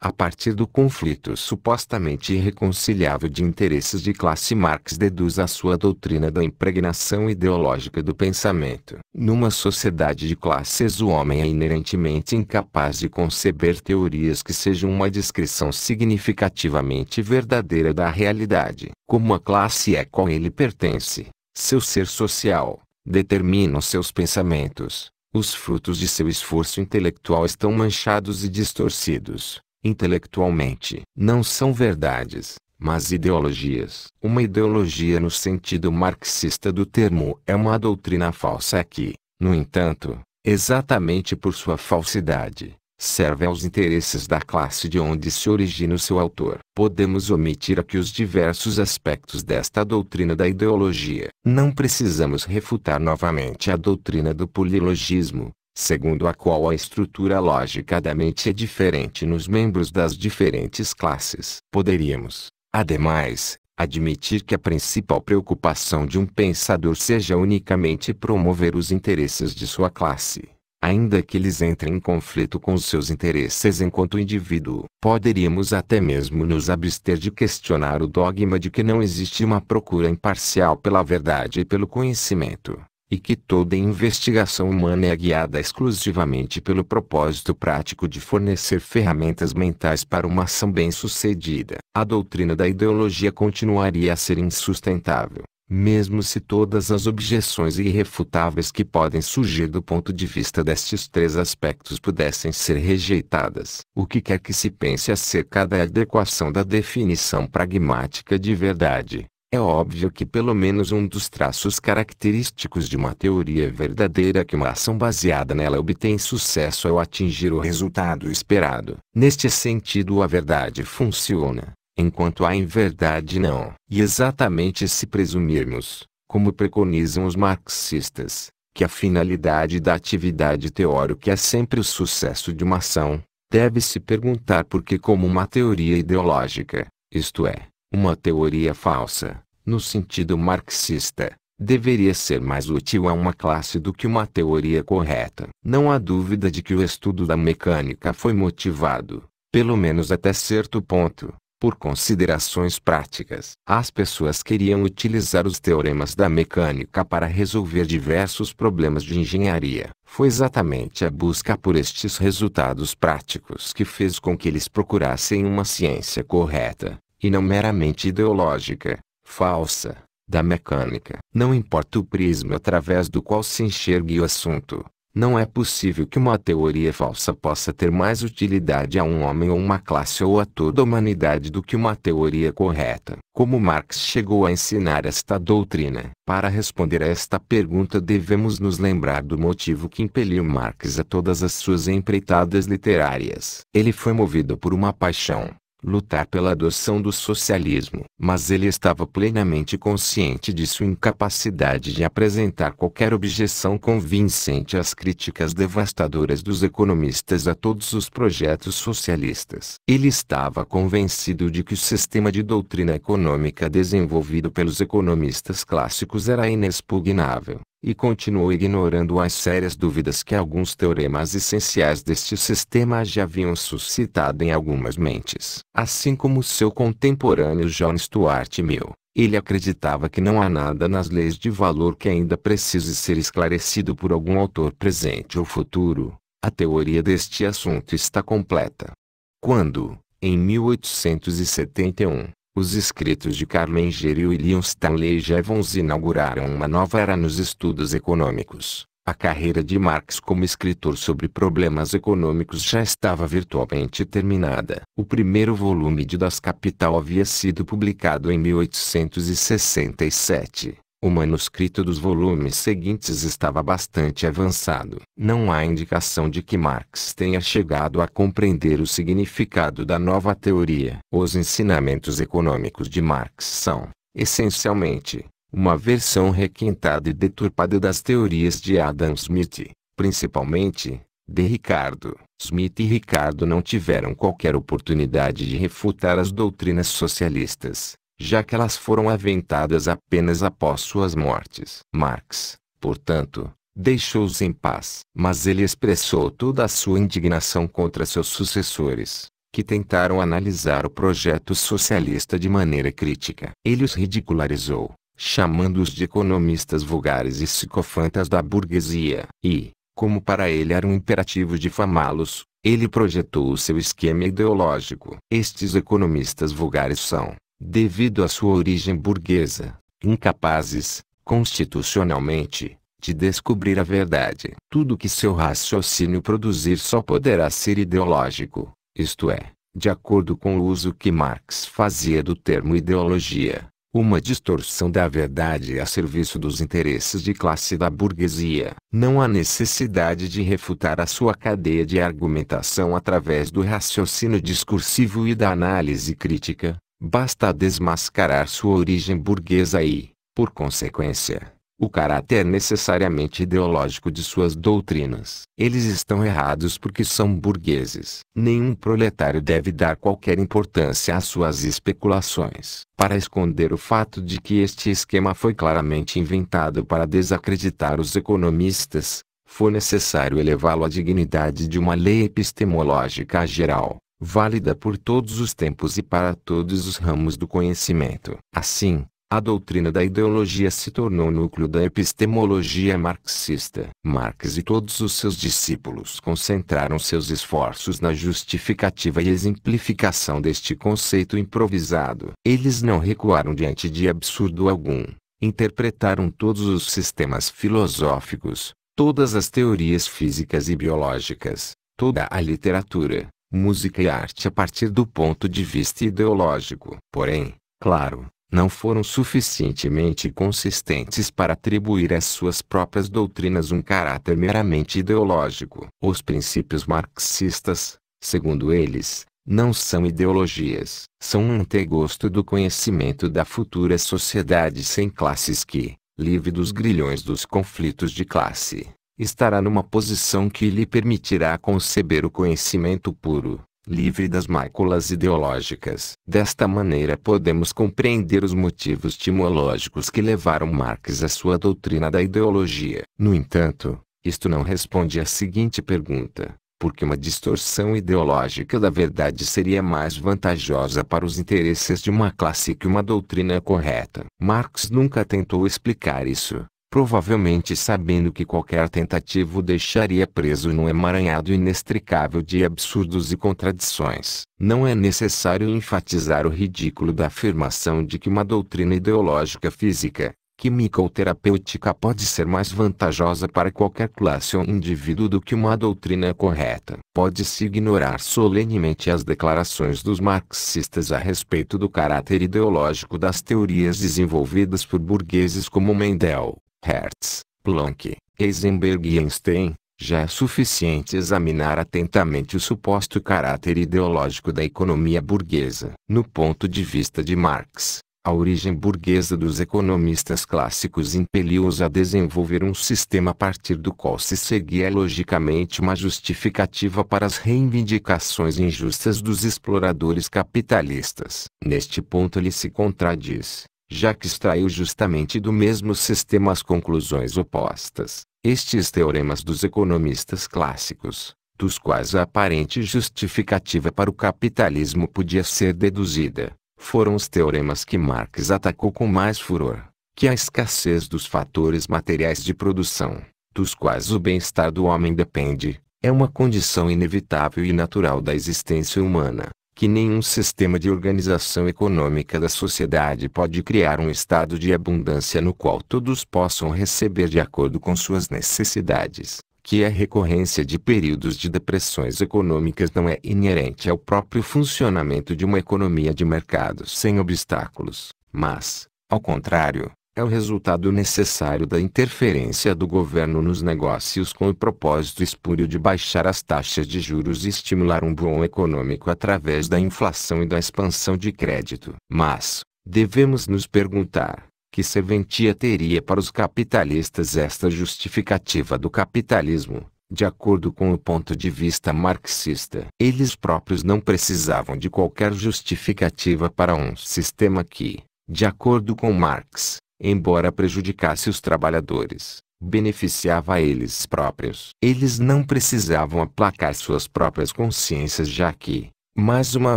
Speaker 1: A partir do conflito supostamente irreconciliável de interesses de classe, Marx deduz a sua doutrina da impregnação ideológica do pensamento. Numa sociedade de classes, o homem é inerentemente incapaz de conceber teorias que sejam uma descrição significativamente verdadeira da realidade. Como a classe é qual ele pertence, seu ser social determina os seus pensamentos os frutos de seu esforço intelectual estão manchados e distorcidos, intelectualmente. Não são verdades, mas ideologias. Uma ideologia no sentido marxista do termo é uma doutrina falsa que, no entanto, exatamente por sua falsidade, serve aos interesses da classe de onde se origina o seu autor. Podemos omitir aqui os diversos aspectos desta doutrina da ideologia. Não precisamos refutar novamente a doutrina do polilogismo, segundo a qual a estrutura lógica da mente é diferente nos membros das diferentes classes. Poderíamos, ademais, admitir que a principal preocupação de um pensador seja unicamente promover os interesses de sua classe ainda que eles entrem em conflito com os seus interesses enquanto indivíduo. Poderíamos até mesmo nos abster de questionar o dogma de que não existe uma procura imparcial pela verdade e pelo conhecimento, e que toda investigação humana é guiada exclusivamente pelo propósito prático de fornecer ferramentas mentais para uma ação bem-sucedida. A doutrina da ideologia continuaria a ser insustentável, mesmo se todas as objeções irrefutáveis que podem surgir do ponto de vista destes três aspectos pudessem ser rejeitadas. O que quer que se pense acerca da adequação da definição pragmática de verdade, é óbvio que pelo menos um dos traços característicos de uma teoria verdadeira é que uma ação baseada nela obtém sucesso ao atingir o resultado esperado. Neste sentido, a verdade funciona enquanto há em verdade não. E exatamente se presumirmos, como preconizam os marxistas, que a finalidade da atividade teórica é sempre o sucesso de uma ação, deve-se perguntar por que como uma teoria ideológica, isto é, uma teoria falsa, no sentido marxista, deveria ser mais útil a uma classe do que uma teoria correta. Não há dúvida de que o estudo da mecânica foi motivado, pelo menos até certo ponto, por considerações práticas, as pessoas queriam utilizar os teoremas da mecânica para resolver diversos problemas de engenharia. Foi exatamente a busca por estes resultados práticos que fez com que eles procurassem uma ciência correta, e não meramente ideológica, falsa, da mecânica. Não importa o prisma através do qual se enxergue o assunto, não é possível que uma teoria falsa possa ter mais utilidade a um homem ou uma classe ou a toda a humanidade do que uma teoria correta. Como Marx chegou a ensinar esta doutrina? Para responder a esta pergunta devemos nos lembrar do motivo que impeliu Marx a todas as suas empreitadas literárias. Ele foi movido por uma paixão, lutar pela adoção do socialismo. Mas ele estava plenamente consciente de sua incapacidade de apresentar qualquer objeção convincente às críticas devastadoras dos economistas a todos os projetos socialistas. Ele estava convencido de que o sistema de doutrina econômica desenvolvido pelos economistas clássicos era inexpugnável e continuou ignorando as sérias dúvidas que alguns teoremas essenciais deste sistema já haviam suscitado em algumas mentes. Assim como seu contemporâneo John Stuart Mill, ele acreditava que não há nada nas leis de valor que ainda precise ser esclarecido por algum autor presente ou futuro. A teoria deste assunto está completa. Quando, em 1871, os escritos de Carmen Gerio e William Stanley Jevons inauguraram uma nova era nos estudos econômicos. A carreira de Marx como escritor sobre problemas econômicos já estava virtualmente terminada. O primeiro volume de Das Capital havia sido publicado em 1867. O manuscrito dos volumes seguintes estava bastante avançado. Não há indicação de que Marx tenha chegado a compreender o significado da nova teoria. Os ensinamentos econômicos de Marx são, essencialmente, uma versão requintada e deturpada das teorias de Adam Smith, principalmente, de Ricardo. Smith e Ricardo não tiveram qualquer oportunidade de refutar as doutrinas socialistas, já que elas foram aventadas apenas após suas mortes. Marx, portanto, deixou-os em paz, mas ele expressou toda a sua indignação contra seus sucessores, que tentaram analisar o projeto socialista de maneira crítica. Ele os ridicularizou, chamando-os de economistas vulgares e psicofantas da burguesia, e, como para ele era um imperativo difamá-los, ele projetou o seu esquema ideológico. Estes economistas vulgares são, devido à sua origem burguesa, incapazes, constitucionalmente, de descobrir a verdade. Tudo que seu raciocínio produzir só poderá ser ideológico, isto é, de acordo com o uso que Marx fazia do termo ideologia, uma distorção da verdade a serviço dos interesses de classe da burguesia. Não há necessidade de refutar a sua cadeia de argumentação através do raciocínio discursivo e da análise crítica, Basta desmascarar sua origem burguesa e, por consequência, o caráter necessariamente ideológico de suas doutrinas. Eles estão errados porque são burgueses. Nenhum proletário deve dar qualquer importância às suas especulações. Para esconder o fato de que este esquema foi claramente inventado para desacreditar os economistas, foi necessário elevá-lo à dignidade de uma lei epistemológica geral válida por todos os tempos e para todos os ramos do conhecimento. Assim, a doutrina da ideologia se tornou núcleo da epistemologia marxista. Marx e todos os seus discípulos concentraram seus esforços na justificativa e exemplificação deste conceito improvisado. Eles não recuaram diante de absurdo algum. Interpretaram todos os sistemas filosóficos, todas as teorias físicas e biológicas, toda a literatura, música e arte a partir do ponto de vista ideológico. Porém, claro, não foram suficientemente consistentes para atribuir às suas próprias doutrinas um caráter meramente ideológico. Os princípios marxistas, segundo eles, não são ideologias, são um antegosto do conhecimento da futura sociedade sem classes que, livre dos grilhões dos conflitos de classe, estará numa posição que lhe permitirá conceber o conhecimento puro, livre das máculas ideológicas. Desta maneira podemos compreender os motivos timológicos que levaram Marx à sua doutrina da ideologia. No entanto, isto não responde à seguinte pergunta: porque uma distorção ideológica da verdade seria mais vantajosa para os interesses de uma classe que uma doutrina correta. Marx nunca tentou explicar isso, provavelmente sabendo que qualquer tentativa o deixaria preso num emaranhado inextricável de absurdos e contradições. Não é necessário enfatizar o ridículo da afirmação de que uma doutrina ideológica física, química ou terapêutica pode ser mais vantajosa para qualquer classe ou indivíduo do que uma doutrina correta. Pode-se ignorar solenemente as declarações dos marxistas a respeito do caráter ideológico das teorias desenvolvidas por burgueses como Mendel, Hertz, Planck, Heisenberg e Einstein, já é suficiente examinar atentamente o suposto caráter ideológico da economia burguesa. No ponto de vista de Marx, a origem burguesa dos economistas clássicos impeliu-os a desenvolver um sistema a partir do qual se seguia logicamente uma justificativa para as reivindicações injustas dos exploradores capitalistas. Neste ponto ele se contradiz já que extraiu justamente do mesmo sistema as conclusões opostas, estes teoremas dos economistas clássicos, dos quais a aparente justificativa para o capitalismo podia ser deduzida, foram os teoremas que Marx atacou com mais furor, que a escassez dos fatores materiais de produção, dos quais o bem-estar do homem depende, é uma condição inevitável e natural da existência humana que nenhum sistema de organização econômica da sociedade pode criar um estado de abundância no qual todos possam receber de acordo com suas necessidades, que a é recorrência de períodos de depressões econômicas não é inerente ao próprio funcionamento de uma economia de mercado sem obstáculos, mas, ao contrário, é o resultado necessário da interferência do governo nos negócios com o propósito espúrio de baixar as taxas de juros e estimular um bom econômico através da inflação e da expansão de crédito. Mas, devemos nos perguntar, que serventia teria para os capitalistas esta justificativa do capitalismo? De acordo com o ponto de vista marxista, eles próprios não precisavam de qualquer justificativa para um sistema que, de acordo com Marx, embora prejudicasse os trabalhadores, beneficiava a eles próprios. Eles não precisavam aplacar suas próprias consciências já que, mais uma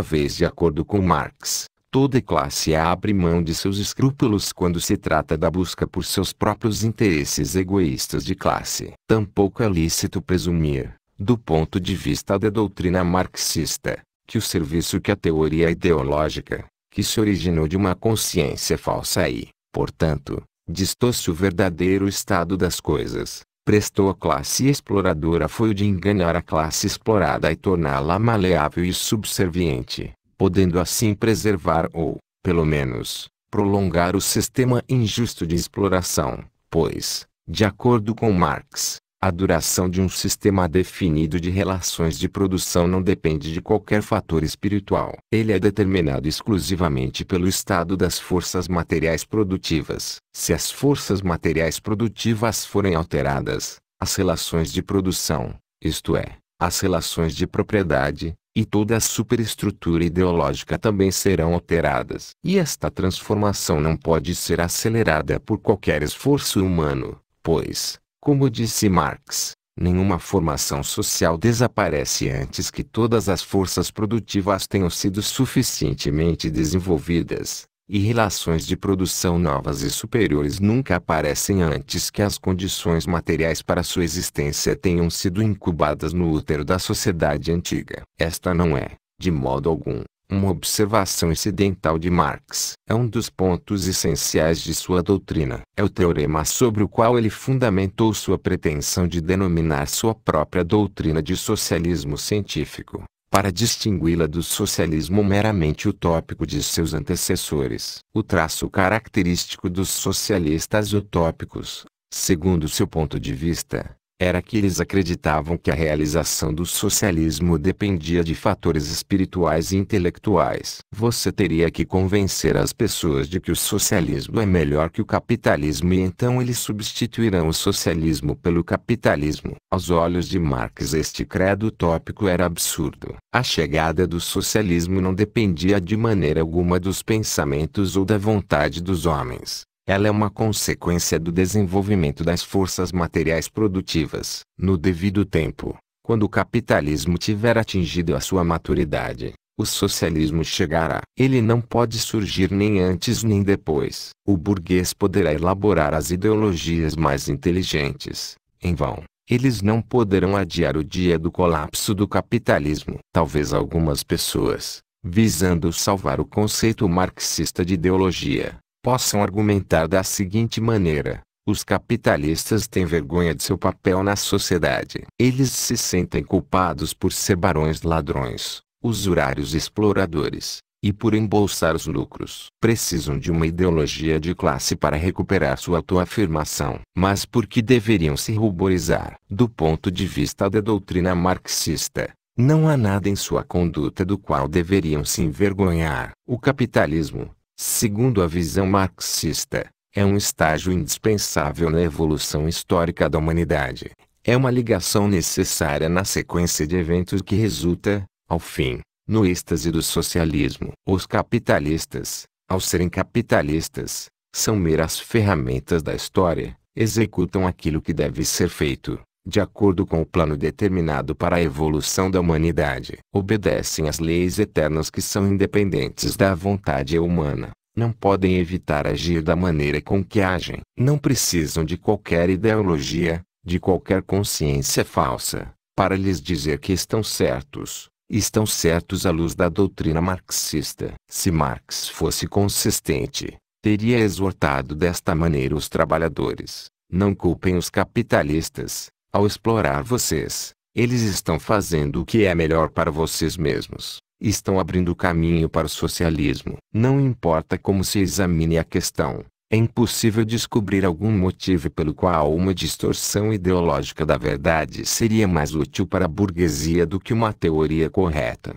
Speaker 1: vez de acordo com Marx, toda classe abre mão de seus escrúpulos quando se trata da busca por seus próprios interesses egoístas de classe. Tampouco é lícito presumir, do ponto de vista da doutrina marxista, que o serviço que a teoria ideológica, que se originou de uma consciência falsa e, Portanto, distorce o verdadeiro estado das coisas. Prestou a classe exploradora foi o de enganar a classe explorada e torná-la maleável e subserviente, podendo assim preservar ou, pelo menos, prolongar o sistema injusto de exploração, pois, de acordo com Marx, a duração de um sistema definido de relações de produção não depende de qualquer fator espiritual. Ele é determinado exclusivamente pelo estado das forças materiais produtivas. Se as forças materiais produtivas forem alteradas, as relações de produção, isto é, as relações de propriedade, e toda a superestrutura ideológica também serão alteradas. E esta transformação não pode ser acelerada por qualquer esforço humano, pois, como disse Marx, nenhuma formação social desaparece antes que todas as forças produtivas tenham sido suficientemente desenvolvidas, e relações de produção novas e superiores nunca aparecem antes que as condições materiais para sua existência tenham sido incubadas no útero da sociedade antiga. Esta não é, de modo algum, uma observação incidental de Marx é um dos pontos essenciais de sua doutrina. É o teorema sobre o qual ele fundamentou sua pretensão de denominar sua própria doutrina de socialismo científico, para distingui-la do socialismo meramente utópico de seus antecessores. O traço característico dos socialistas utópicos, segundo seu ponto de vista, era que eles acreditavam que a realização do socialismo dependia de fatores espirituais e intelectuais. Você teria que convencer as pessoas de que o socialismo é melhor que o capitalismo e então eles substituirão o socialismo pelo capitalismo. Aos olhos de Marx este credo utópico era absurdo. A chegada do socialismo não dependia de maneira alguma dos pensamentos ou da vontade dos homens. Ela é uma consequência do desenvolvimento das forças materiais produtivas. No devido tempo, quando o capitalismo tiver atingido a sua maturidade, o socialismo chegará. Ele não pode surgir nem antes nem depois. O burguês poderá elaborar as ideologias mais inteligentes. Em vão, eles não poderão adiar o dia do colapso do capitalismo. Talvez algumas pessoas, visando salvar o conceito marxista de ideologia, possam argumentar da seguinte maneira: os capitalistas têm vergonha de seu papel na sociedade. Eles se sentem culpados por ser barões ladrões, usurários exploradores, e por embolsar os lucros. Precisam de uma ideologia de classe para recuperar sua autoafirmação. Mas por que deveriam se ruborizar? Do ponto de vista da doutrina marxista, não há nada em sua conduta do qual deveriam se envergonhar. O capitalismo, segundo a visão marxista, é um estágio indispensável na evolução histórica da humanidade. É uma ligação necessária na sequência de eventos que resulta, ao fim, no êxtase do socialismo. Os capitalistas, ao serem capitalistas, são meras ferramentas da história, executam aquilo que deve ser feito, de acordo com o plano determinado para a evolução da humanidade, obedecem às leis eternas que são independentes da vontade humana. Não podem evitar agir da maneira com que agem. Não precisam de qualquer ideologia, de qualquer consciência falsa, para lhes dizer que estão certos estão certos à luz da doutrina marxista. Se Marx fosse consistente, teria exortado desta maneira os trabalhadores: não culpem os capitalistas, ao explorar vocês, eles estão fazendo o que é melhor para vocês mesmos. Estão abrindo caminho para o socialismo. Não importa como se examine a questão, é impossível descobrir algum motivo pelo qual uma distorção ideológica da verdade seria mais útil para a burguesia do que uma teoria correta.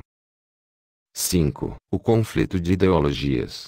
Speaker 1: 5. O conflito de ideologias.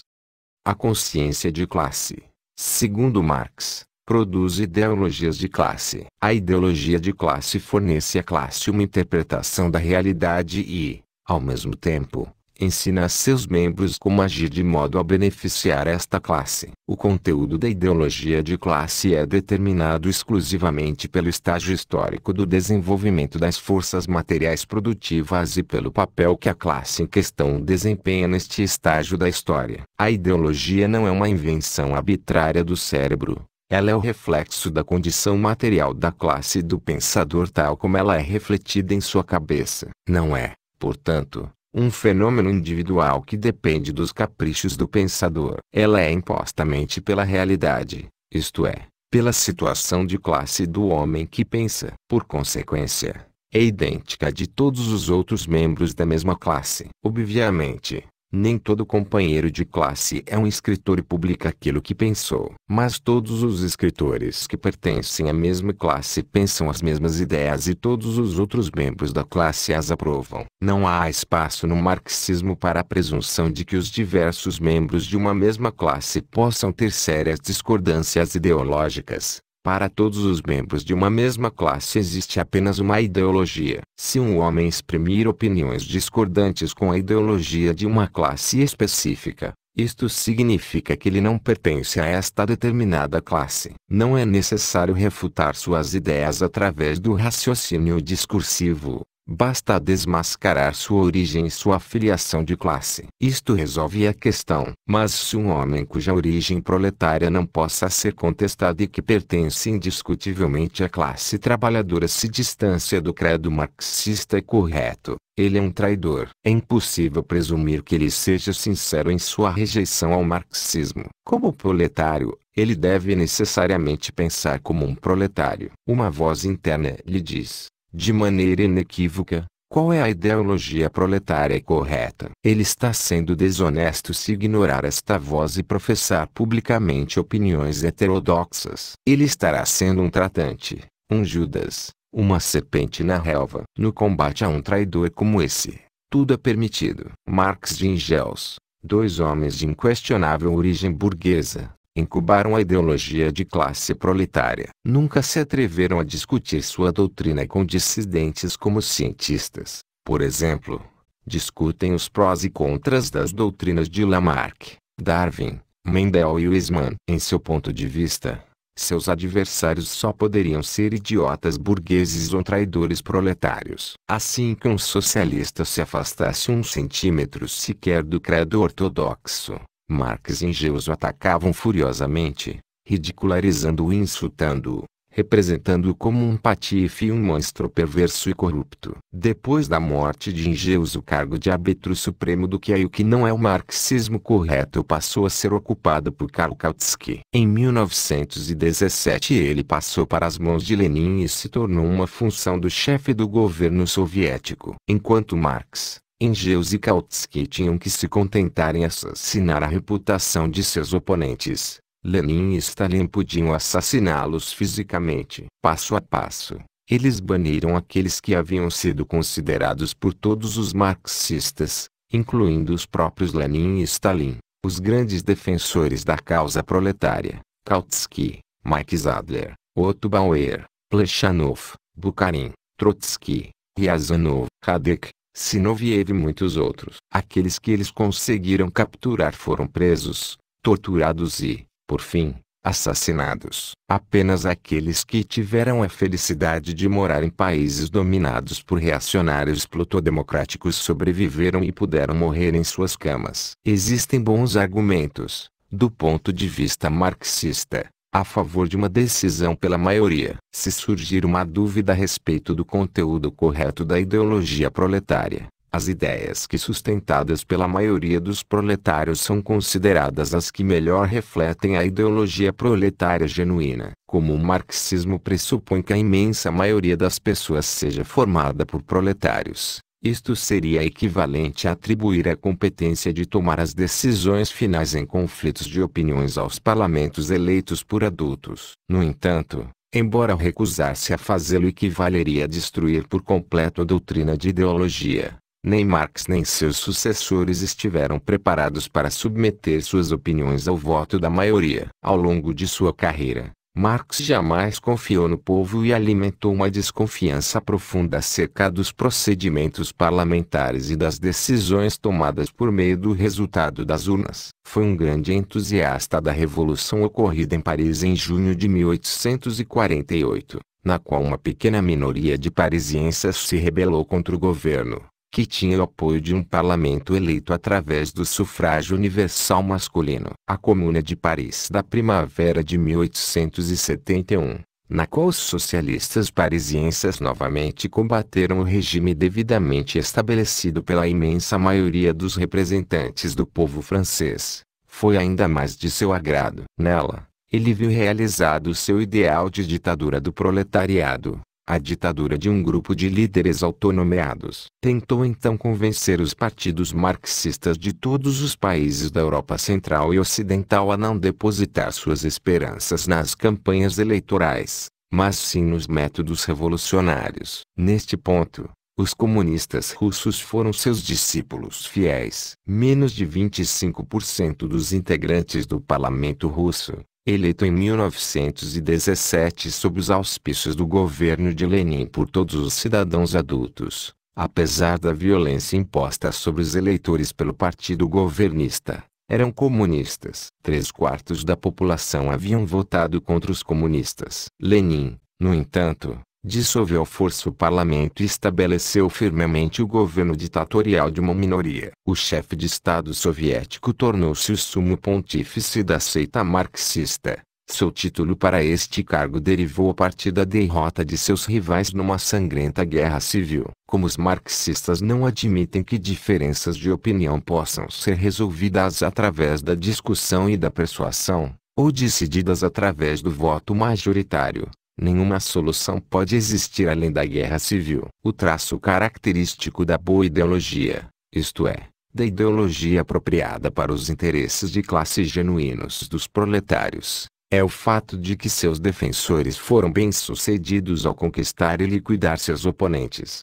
Speaker 1: A consciência de classe. Segundo Marx, produz ideologias de classe. A ideologia de classe fornece à classe uma interpretação da realidade e, ao mesmo tempo, ensina a seus membros como agir de modo a beneficiar esta classe. O conteúdo da ideologia de classe é determinado exclusivamente pelo estágio histórico do desenvolvimento das forças materiais produtivas e pelo papel que a classe em questão desempenha neste estágio da história. A ideologia não é uma invenção arbitrária do cérebro, ela é o reflexo da condição material da classe do pensador tal como ela é refletida em sua cabeça. Não é, portanto, um fenômeno individual que depende dos caprichos do pensador. Ela é impostamente pela realidade, isto é, pela situação de classe do homem que pensa. Por consequência, é idêntica de todos os outros membros da mesma classe. Obviamente, nem todo companheiro de classe é um escritor e publica aquilo que pensou. Mas todos os escritores que pertencem à mesma classe pensam as mesmas ideias e todos os outros membros da classe as aprovam. Não há espaço no marxismo para a presunção de que os diversos membros de uma mesma classe possam ter sérias discordâncias ideológicas. Para todos os membros de uma mesma classe existe apenas uma ideologia. Se um homem exprimir opiniões discordantes com a ideologia de uma classe específica, isto significa que ele não pertence a esta determinada classe. Não é necessário refutar suas ideias através do raciocínio discursivo, Basta desmascarar sua origem e sua filiação de classe. Isto resolve a questão. Mas se um homem cuja origem proletária não possa ser contestada e que pertence indiscutivelmente à classe trabalhadora se distancia do credo marxista é correto, ele é um traidor. É impossível presumir que ele seja sincero em sua rejeição ao marxismo. Como proletário, ele deve necessariamente pensar como um proletário. Uma voz interna lhe diz: de maneira inequívoca, qual é a ideologia proletária correta. Ele está sendo desonesto se ignorar esta voz e professar publicamente opiniões heterodoxas. Ele estará sendo um tratante, um Judas, uma serpente na relva. No combate a um traidor como esse, tudo é permitido. Marx de Engels, dois homens de inquestionável origem burguesa, incubaram a ideologia de classe proletária. Nunca se atreveram a discutir sua doutrina com dissidentes como cientistas, por exemplo, discutem os prós e contras das doutrinas de Lamarck, Darwin, Mendel e Weismann. Em seu ponto de vista, seus adversários só poderiam ser idiotas burgueses ou traidores proletários. Assim que um socialista se afastasse um centímetro sequer do credo ortodoxo, Marx e Engels o atacavam furiosamente, ridicularizando-o e insultando-o, representando-o como um patife e um monstro perverso e corrupto. Depois da morte de Engels o cargo de árbitro supremo do que é e o que não é o marxismo correto passou a ser ocupado por Karl Kautsky. Em 1917 ele passou para as mãos de Lenin e se tornou uma função do chefe do governo soviético. Enquanto Marx, Engels e Kautsky tinham que se contentar em assassinar a reputação de seus oponentes. Lenin e Stalin podiam assassiná-los fisicamente. Passo a passo, eles baniram aqueles que haviam sido considerados por todos os marxistas, incluindo os próprios Lenin e Stalin, os grandes defensores da causa proletária, Kautsky, Mike Zadler, Otto Bauer, Plechanov, Bukharin, Trotsky, Riazanov, Kadek se não muitos outros. Aqueles que eles conseguiram capturar foram presos, torturados e, por fim, assassinados. Apenas aqueles que tiveram a felicidade de morar em países dominados por reacionários plutodemocráticos sobreviveram e puderam morrer em suas camas. Existem bons argumentos, do ponto de vista marxista, a favor de uma decisão pela maioria. Se surgir uma dúvida a respeito do conteúdo correto da ideologia proletária, as ideias que sustentadas pela maioria dos proletários são consideradas as que melhor refletem a ideologia proletária genuína. Como o marxismo pressupõe que a imensa maioria das pessoas seja formada por proletários, isto seria equivalente a atribuir a competência de tomar as decisões finais em conflitos de opiniões aos parlamentos eleitos por adultos. No entanto, embora recusar-se a fazê-lo equivaleria a destruir por completo a doutrina de ideologia, nem Marx nem seus sucessores estiveram preparados para submeter suas opiniões ao voto da maioria. Ao longo de sua carreira, Marx jamais confiou no povo e alimentou uma desconfiança profunda acerca dos procedimentos parlamentares e das decisões tomadas por meio do resultado das urnas. Foi um grande entusiasta da revolução ocorrida em Paris em junho de 1848, na qual uma pequena minoria de parisienses se rebelou contra o governo que tinha o apoio de um parlamento eleito através do sufrágio universal masculino. A Comuna de Paris da primavera de 1871, na qual os socialistas parisienses novamente combateram o regime devidamente estabelecido pela imensa maioria dos representantes do povo francês, foi ainda mais de seu agrado. Nela, ele viu realizado seu ideal de ditadura do proletariado, a ditadura de um grupo de líderes autonomeados. Tentou então convencer os partidos marxistas de todos os países da Europa Central e Ocidental a não depositar suas esperanças nas campanhas eleitorais, mas sim nos métodos revolucionários. Neste ponto, os comunistas russos foram seus discípulos fiéis. Menos de 25% dos integrantes do parlamento russo, eleito em 1917 sob os auspícios do governo de Lenin por todos os cidadãos adultos, apesar da violência imposta sobre os eleitores pelo partido governista, eram comunistas. Três quartos da população haviam votado contra os comunistas. Lenin, no entanto, dissolveu à força o parlamento e estabeleceu firmemente o governo ditatorial de uma minoria. O chefe de Estado soviético tornou-se o sumo pontífice da seita marxista. Seu título para este cargo derivou a partir da derrota de seus rivais numa sangrenta guerra civil. Como os marxistas não admitem que diferenças de opinião possam ser resolvidas através da discussão e da persuasão, ou decididas através do voto majoritário, Nenhuma solução pode existir além da guerra civil. O traço característico da boa ideologia, isto é, da ideologia apropriada para os interesses de classe genuínos dos proletários, é o fato de que seus defensores foram bem-sucedidos ao conquistar e liquidar seus oponentes.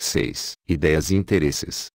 Speaker 1: 6. Ideias e interesses.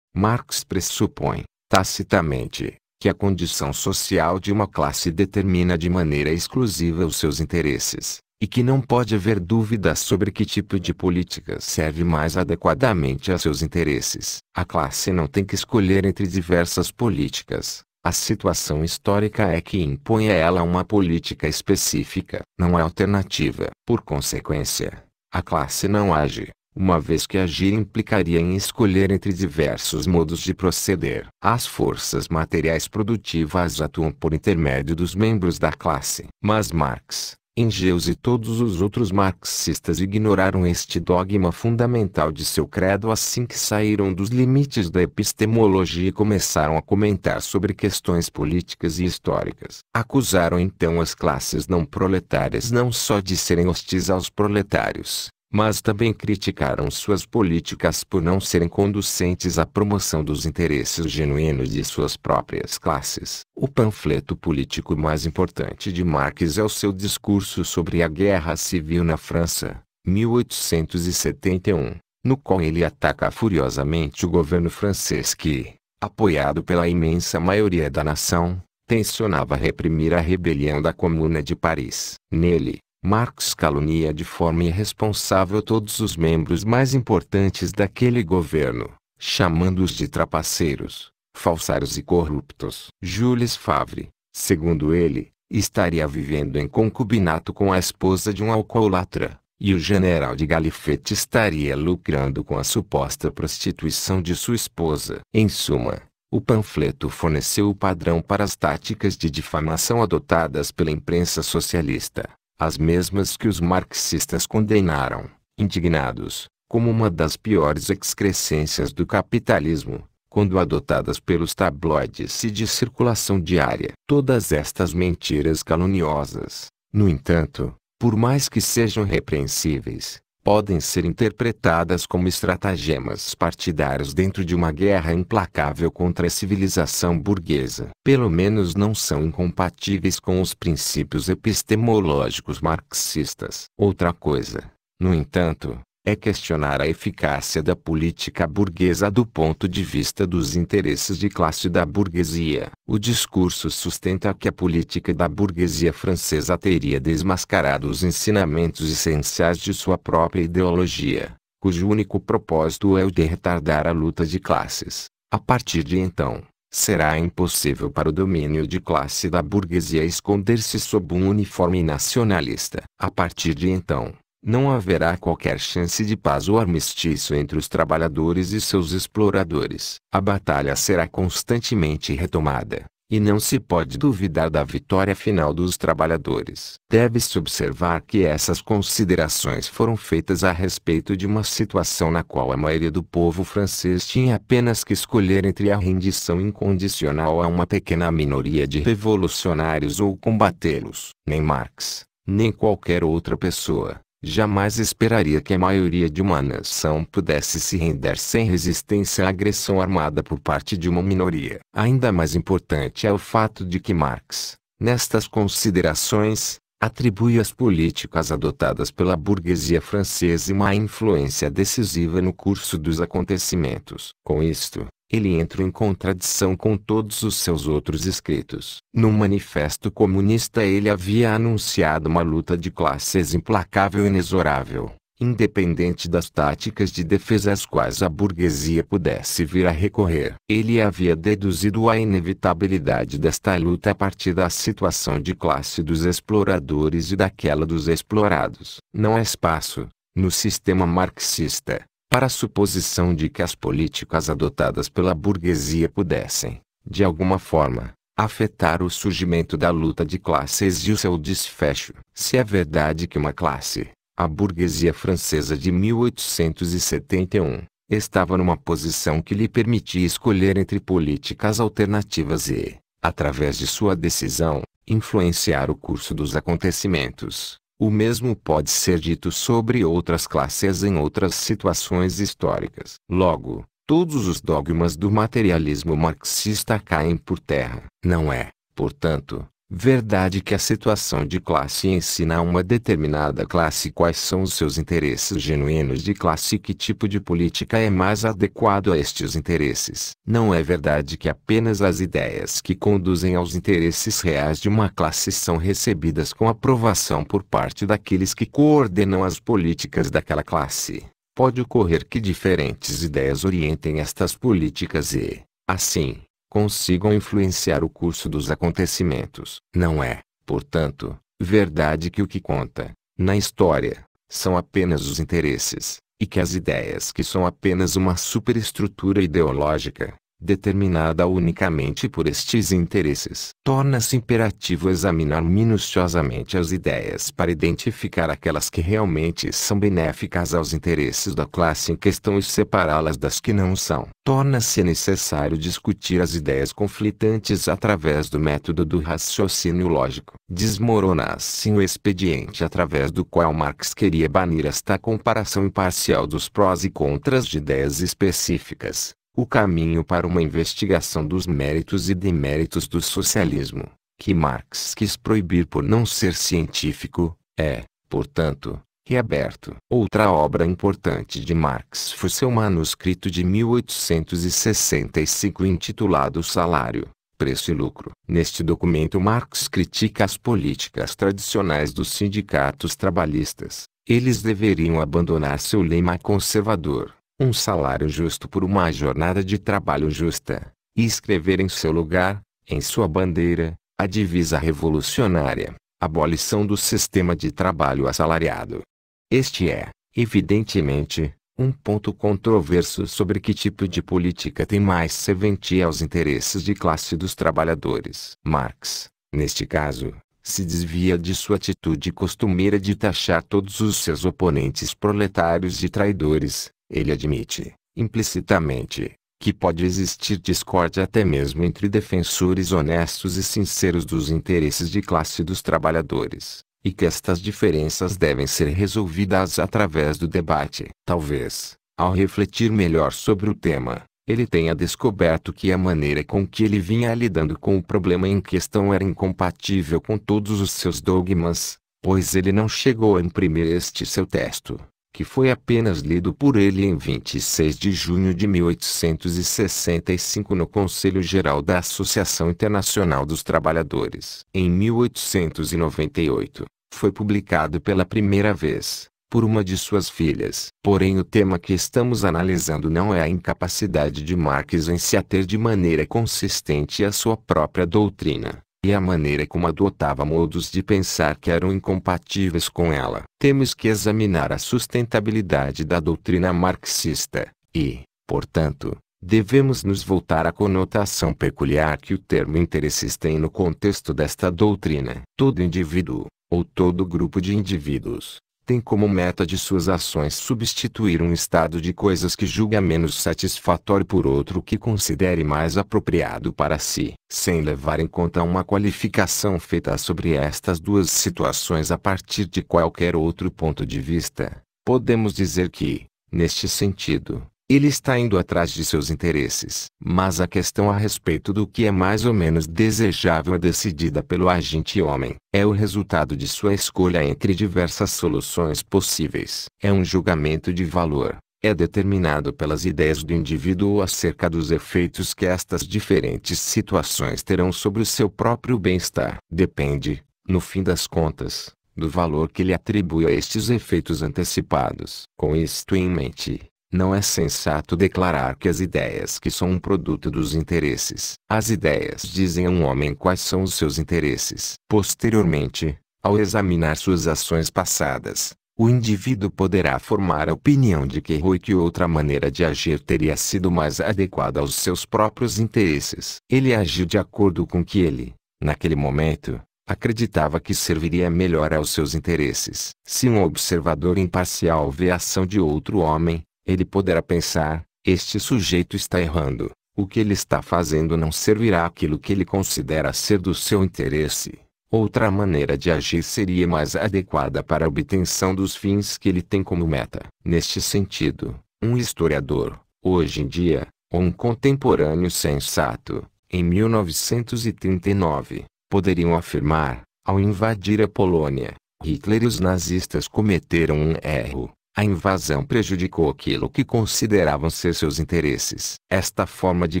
Speaker 1: Marx pressupõe, tacitamente, que a condição social de uma classe determina de maneira exclusiva os seus interesses, e que não pode haver dúvida sobre que tipo de política serve mais adequadamente a seus interesses. A classe não tem que escolher entre diversas políticas. A situação histórica é que impõe a ela uma política específica, não há é alternativa. Por consequência, a classe não age, uma vez que agir implicaria em escolher entre diversos modos de proceder. As forças materiais produtivas atuam por intermédio dos membros da classe. Mas Marx, Engels e todos os outros marxistas ignoraram este dogma fundamental de seu credo assim que saíram dos limites da epistemologia e começaram a comentar sobre questões políticas e históricas. Acusaram então as classes não proletárias não só de serem hostis aos proletários, mas também criticaram suas políticas por não serem conducentes à promoção dos interesses genuínos de suas próprias classes. O panfleto político mais importante de Marx é o seu discurso sobre a guerra civil na França, 1871, no qual ele ataca furiosamente o governo francês que, apoiado pela imensa maioria da nação, tensionava reprimir a rebelião da Comuna de Paris. Nele, Marx calunia de forma irresponsável todos os membros mais importantes daquele governo, chamando-os de trapaceiros, falsários e corruptos. Jules Favre, segundo ele, estaria vivendo em concubinato com a esposa de um alcoólatra, e o general de Galifete estaria lucrando com a suposta prostituição de sua esposa. Em suma, o panfleto forneceu o padrão para as táticas de difamação adotadas pela imprensa socialista as mesmas que os marxistas condenaram, indignados, como uma das piores excrescências do capitalismo, quando adotadas pelos tabloides e de circulação diária. Todas estas mentiras caluniosas, no entanto, por mais que sejam repreensíveis, podem ser interpretadas como estratagemas partidários dentro de uma guerra implacável contra a civilização burguesa. Pelo menos não são incompatíveis com os princípios epistemológicos marxistas. Outra coisa, no entanto, é questionar a eficácia da política burguesa do ponto de vista dos interesses de classe da burguesia. O discurso sustenta que a política da burguesia francesa teria desmascarado os ensinamentos essenciais de sua própria ideologia, cujo único propósito é o de retardar a luta de classes. A partir de então, será impossível para o domínio de classe da burguesia esconder-se sob um uniforme nacionalista. A partir de então, não haverá qualquer chance de paz ou armistício entre os trabalhadores e seus exploradores. A batalha será constantemente retomada, e não se pode duvidar da vitória final dos trabalhadores. Deve-se observar que essas considerações foram feitas a respeito de uma situação na qual a maioria do povo francês tinha apenas que escolher entre a rendição incondicional a uma pequena minoria de revolucionários ou combatê-los. Nem Marx, nem qualquer outra pessoa jamais esperaria que a maioria de uma nação pudesse se render sem resistência à agressão armada por parte de uma minoria. Ainda mais importante é o fato de que Marx, nestas considerações, atribui às políticas adotadas pela burguesia francesa uma influência decisiva no curso dos acontecimentos. Com isto, ele entra em contradição com todos os seus outros escritos. No Manifesto Comunista ele havia anunciado uma luta de classes implacável e inexorável, independente das táticas de defesa às quais a burguesia pudesse vir a recorrer. Ele havia deduzido a inevitabilidade desta luta a partir da situação de classe dos exploradores e daquela dos explorados. Não há espaço, no sistema marxista, para a suposição de que as políticas adotadas pela burguesia pudessem, de alguma forma, afetar o surgimento da luta de classes e o seu desfecho. Se é verdade que uma classe, a burguesia francesa de 1871, estava numa posição que lhe permitia escolher entre políticas alternativas e, através de sua decisão, influenciar o curso dos acontecimentos, o mesmo pode ser dito sobre outras classes em outras situações históricas. Logo, todos os dogmas do materialismo marxista caem por terra. Não é, portanto, Verdade que a situação de classe ensina a uma determinada classe quais são os seus interesses genuínos de classe e que tipo de política é mais adequado a estes interesses. Não é verdade que apenas as ideias que conduzem aos interesses reais de uma classe são recebidas com aprovação por parte daqueles que coordenam as políticas daquela classe. Pode ocorrer que diferentes ideias orientem estas políticas e, assim, consigam influenciar o curso dos acontecimentos. Não é, portanto, verdade que o que conta, na história, são apenas os interesses, e que as ideias que são apenas uma superestrutura ideológica, determinada unicamente por estes interesses. Torna-se imperativo examinar minuciosamente as ideias para identificar aquelas que realmente são benéficas aos interesses da classe em questão e separá-las das que não são. Torna-se necessário discutir as ideias conflitantes através do método do raciocínio lógico. Desmorona assim o expediente através do qual Marx queria banir esta comparação imparcial dos prós e contras de ideias específicas o caminho para uma investigação dos méritos e deméritos do socialismo, que Marx quis proibir por não ser científico, é, portanto, reaberto. Outra obra importante de Marx foi seu manuscrito de 1865 intitulado Salário, Preço e Lucro. Neste documento Marx critica as políticas tradicionais dos sindicatos trabalhistas. Eles deveriam abandonar seu lema conservador um salário justo por uma jornada de trabalho justa, e escrever em seu lugar, em sua bandeira, a divisa revolucionária, abolição do sistema de trabalho assalariado. Este é, evidentemente, um ponto controverso sobre que tipo de política tem mais serventia aos interesses de classe dos trabalhadores. Marx, neste caso, se desvia de sua atitude costumeira de taxar todos os seus oponentes proletários de traidores, ele admite, implicitamente, que pode existir discórdia até mesmo entre defensores honestos e sinceros dos interesses de classe dos trabalhadores, e que estas diferenças devem ser resolvidas através do debate. Talvez, ao refletir melhor sobre o tema, ele tenha descoberto que a maneira com que ele vinha lidando com o problema em questão era incompatível com todos os seus dogmas, pois ele não chegou a imprimir este seu texto, que foi apenas lido por ele em 26 de junho de 1865 no Conselho Geral da Associação Internacional dos Trabalhadores. Em 1898, foi publicado pela primeira vez por uma de suas filhas. Porém o tema que estamos analisando não é a incapacidade de Marx em se ater de maneira consistente à sua própria doutrina, e a maneira como adotava modos de pensar que eram incompatíveis com ela. Temos que examinar a sustentabilidade da doutrina marxista, e, portanto, devemos nos voltar à conotação peculiar que o termo interesses tem no contexto desta doutrina. Todo indivíduo, ou todo grupo de indivíduos, tem como meta de suas ações substituir um estado de coisas que julga menos satisfatório por outro que considere mais apropriado para si, sem levar em conta uma qualificação feita sobre estas duas situações a partir de qualquer outro ponto de vista. Podemos dizer que, neste sentido, ele está indo atrás de seus interesses. Mas a questão a respeito do que é mais ou menos desejável é decidida pelo agente homem. É o resultado de sua escolha entre diversas soluções possíveis. É um julgamento de valor é determinado pelas ideias do indivíduo acerca dos efeitos que estas diferentes situações terão sobre o seu próprio bem-estar. Depende, no fim das contas, do valor que lhe atribui a estes efeitos antecipados. Com isto em mente, não é sensato declarar que as ideias que são um produto dos interesses. As ideias dizem a um homem quais são os seus interesses. Posteriormente, ao examinar suas ações passadas, o indivíduo poderá formar a opinião de que e que outra maneira de agir teria sido mais adequada aos seus próprios interesses. Ele agiu de acordo com que ele, naquele momento, acreditava que serviria melhor aos seus interesses. Se um observador imparcial vê a ação de outro homem, ele poderá pensar: este sujeito está errando. O que ele está fazendo não servirá aquilo que ele considera ser do seu interesse. Outra maneira de agir seria mais adequada para a obtenção dos fins que ele tem como meta. Neste sentido, um historiador, hoje em dia, ou um contemporâneo sensato, em 1939, poderiam afirmar, ao invadir a Polônia, Hitler e os nazistas cometeram um erro. A invasão prejudicou aquilo que consideravam ser seus interesses. Esta forma de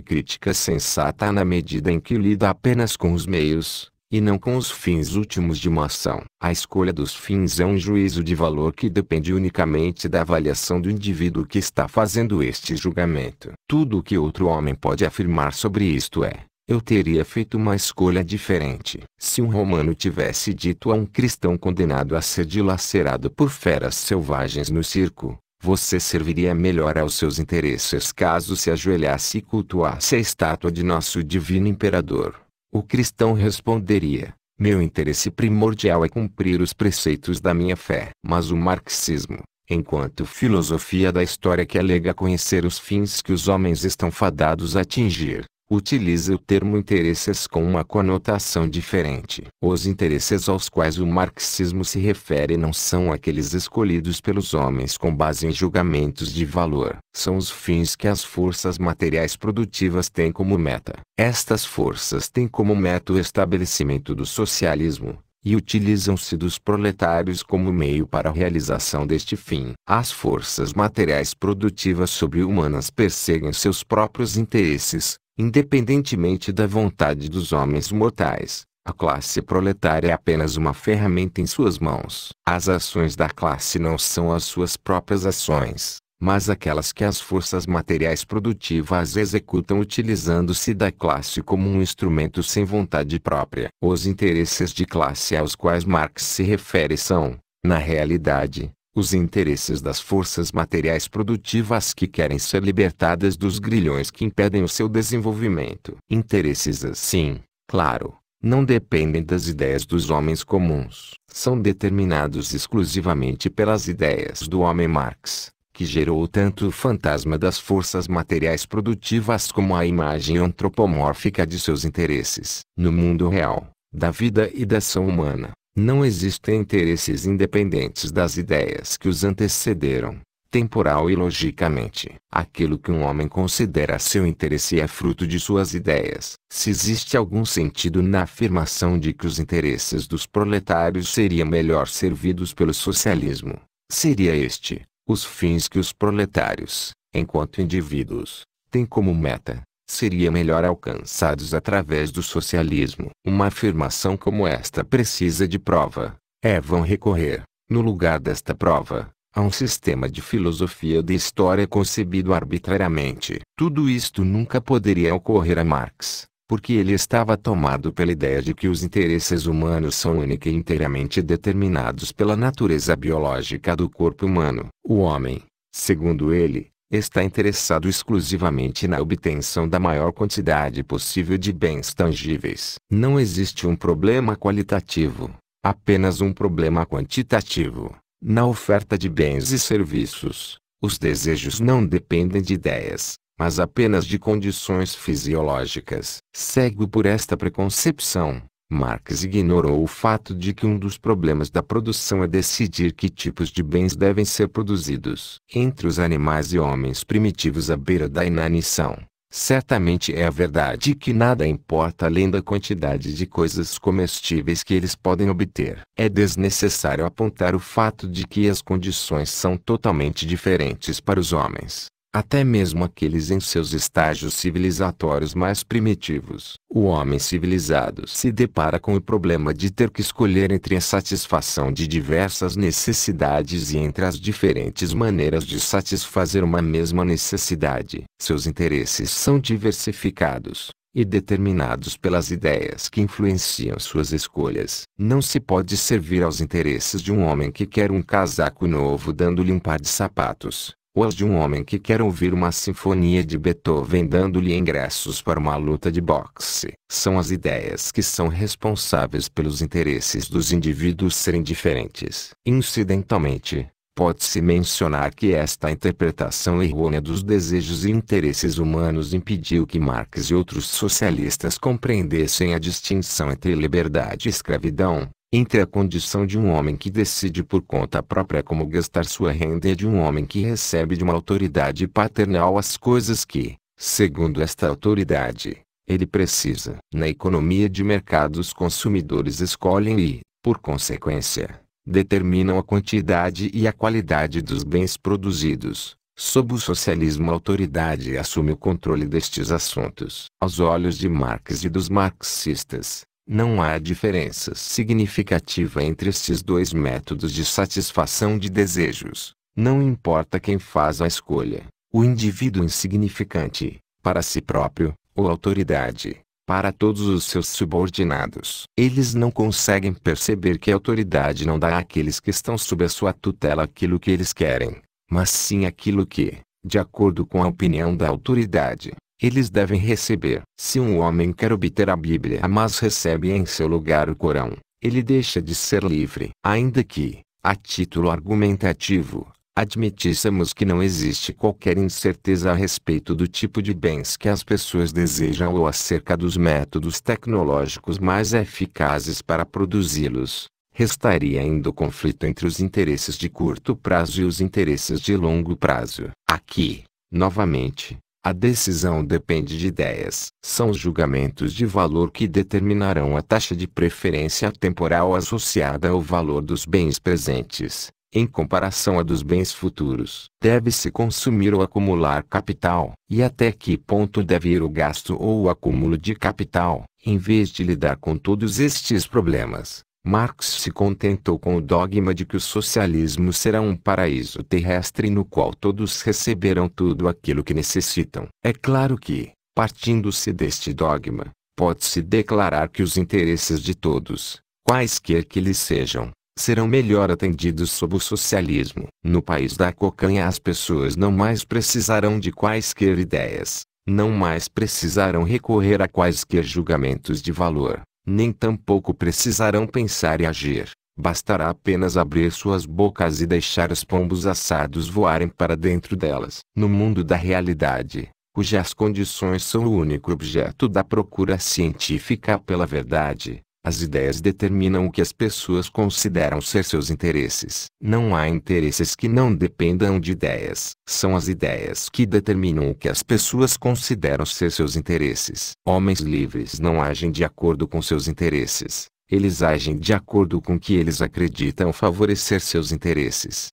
Speaker 1: crítica sensata na medida em que lida apenas com os meios, e não com os fins últimos de uma ação. A escolha dos fins é um juízo de valor que depende unicamente da avaliação do indivíduo que está fazendo este julgamento. Tudo o que outro homem pode afirmar sobre isto é, eu teria feito uma escolha diferente. Se um romano tivesse dito a um cristão condenado a ser dilacerado por feras selvagens no circo, você serviria melhor aos seus interesses caso se ajoelhasse e cultuasse a estátua de nosso divino imperador. O cristão responderia: Meu interesse primordial é cumprir os preceitos da minha fé. Mas o marxismo, enquanto filosofia da história que alega conhecer os fins que os homens estão fadados a atingir, utiliza o termo interesses com uma conotação diferente. Os interesses aos quais o marxismo se refere não são aqueles escolhidos pelos homens com base em julgamentos de valor. São os fins que as forças materiais produtivas têm como meta. Estas forças têm como meta o estabelecimento do socialismo, e utilizam-se dos proletários como meio para a realização deste fim. As forças materiais produtivas sobre-humanas perseguem seus próprios interesses, Independentemente da vontade dos homens mortais, a classe proletária é apenas uma ferramenta em suas mãos. As ações da classe não são as suas próprias ações, mas aquelas que as forças materiais produtivas executam utilizando-se da classe como um instrumento sem vontade própria. Os interesses de classe aos quais Marx se refere são, na realidade, os interesses das forças materiais produtivas que querem ser libertadas dos grilhões que impedem o seu desenvolvimento. Interesses assim, claro, não dependem das ideias dos homens comuns. São determinados exclusivamente pelas ideias do homem Marx, que gerou tanto o fantasma das forças materiais produtivas como a imagem antropomórfica de seus interesses. No mundo real, da vida e da ação humana, não existem interesses independentes das ideias que os antecederam, temporal e logicamente. Aquilo que um homem considera seu interesse é fruto de suas ideias. Se existe algum sentido na afirmação de que os interesses dos proletários seriam melhor servidos pelo socialismo, seria este, os fins que os proletários, enquanto indivíduos, têm como meta, seria melhor alcançados através do socialismo. Uma afirmação como esta precisa de prova. É vão recorrer, no lugar desta prova, a um sistema de filosofia da história concebido arbitrariamente. Tudo isto nunca poderia ocorrer a Marx, porque ele estava tomado pela ideia de que os interesses humanos são única e inteiramente determinados pela natureza biológica do corpo humano. O homem, segundo ele, está interessado exclusivamente na obtenção da maior quantidade possível de bens tangíveis. Não existe um problema qualitativo, apenas um problema quantitativo. Na oferta de bens e serviços, os desejos não dependem de ideias, mas apenas de condições fisiológicas. Cego por esta preconcepção, Marx ignorou o fato de que um dos problemas da produção é decidir que tipos de bens devem ser produzidos. Entre os animais e homens primitivos à beira da inanição, certamente é a verdade que nada importa além da quantidade de coisas comestíveis que eles podem obter. É desnecessário apontar o fato de que as condições são totalmente diferentes para os homens até mesmo aqueles em seus estágios civilizatórios mais primitivos. O homem civilizado se depara com o problema de ter que escolher entre a satisfação de diversas necessidades e entre as diferentes maneiras de satisfazer uma mesma necessidade. Seus interesses são diversificados e determinados pelas ideias que influenciam suas escolhas. Não se pode servir aos interesses de um homem que quer um casaco novo dando-lhe um par de sapatos, ou as de um homem que quer ouvir uma sinfonia de Beethoven dando-lhe ingressos para uma luta de boxe. São as ideias que são responsáveis pelos interesses dos indivíduos serem diferentes. Incidentalmente, pode-se mencionar que esta interpretação errônea dos desejos e interesses humanos impediu que Marx e outros socialistas compreendessem a distinção entre liberdade e escravidão, entre a condição de um homem que decide por conta própria como gastar sua renda e de um homem que recebe de uma autoridade paternal as coisas que, segundo esta autoridade, ele precisa. Na economia de mercado, os consumidores escolhem e, por consequência, determinam a quantidade e a qualidade dos bens produzidos. Sob o socialismo, a autoridade assume o controle destes assuntos. Aos olhos de Marx e dos marxistas, não há diferença significativa entre esses dois métodos de satisfação de desejos. Não importa quem faz a escolha, o indivíduo insignificante, para si próprio, ou autoridade, para todos os seus subordinados. Eles não conseguem perceber que a autoridade não dá àqueles que estão sob a sua tutela aquilo que eles querem, mas sim aquilo que, de acordo com a opinião da autoridade, eles devem receber. Se um homem quer obter a Bíblia, mas recebe em seu lugar o Corão, ele deixa de ser livre. Ainda que, a título argumentativo, admitíssemos que não existe qualquer incerteza a respeito do tipo de bens que as pessoas desejam ou acerca dos métodos tecnológicos mais eficazes para produzi-los, restaria ainda o conflito entre os interesses de curto prazo e os interesses de longo prazo. Aqui, novamente, a decisão depende de ideias. São os julgamentos de valor que determinarão a taxa de preferência temporal associada ao valor dos bens presentes, em comparação a dos bens futuros. Deve-se consumir ou acumular capital, e até que ponto deve ir o gasto ou o acúmulo de capital, em vez de lidar com todos estes problemas. Marx se contentou com o dogma de que o socialismo será um paraíso terrestre no qual todos receberão tudo aquilo que necessitam. É claro que, partindo-se deste dogma, pode-se declarar que os interesses de todos, quaisquer que lhes sejam, serão melhor atendidos sob o socialismo. No país da cocanha as pessoas não mais precisarão de quaisquer ideias, não mais precisarão recorrer a quaisquer julgamentos de valor, nem tampouco precisarão pensar e agir. Bastará apenas abrir suas bocas e deixar os pombos assados voarem para dentro delas. No mundo da realidade, cujas condições são o único objeto da procura científica pela verdade, as ideias determinam o que as pessoas consideram ser seus interesses. Não há interesses que não dependam de ideias. São as ideias que determinam o que as pessoas consideram ser seus interesses. Homens livres não agem de acordo com seus interesses. Eles agem de acordo com o que eles acreditam favorecer seus interesses.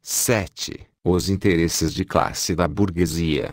Speaker 1: 7. Os interesses de classe da burguesia.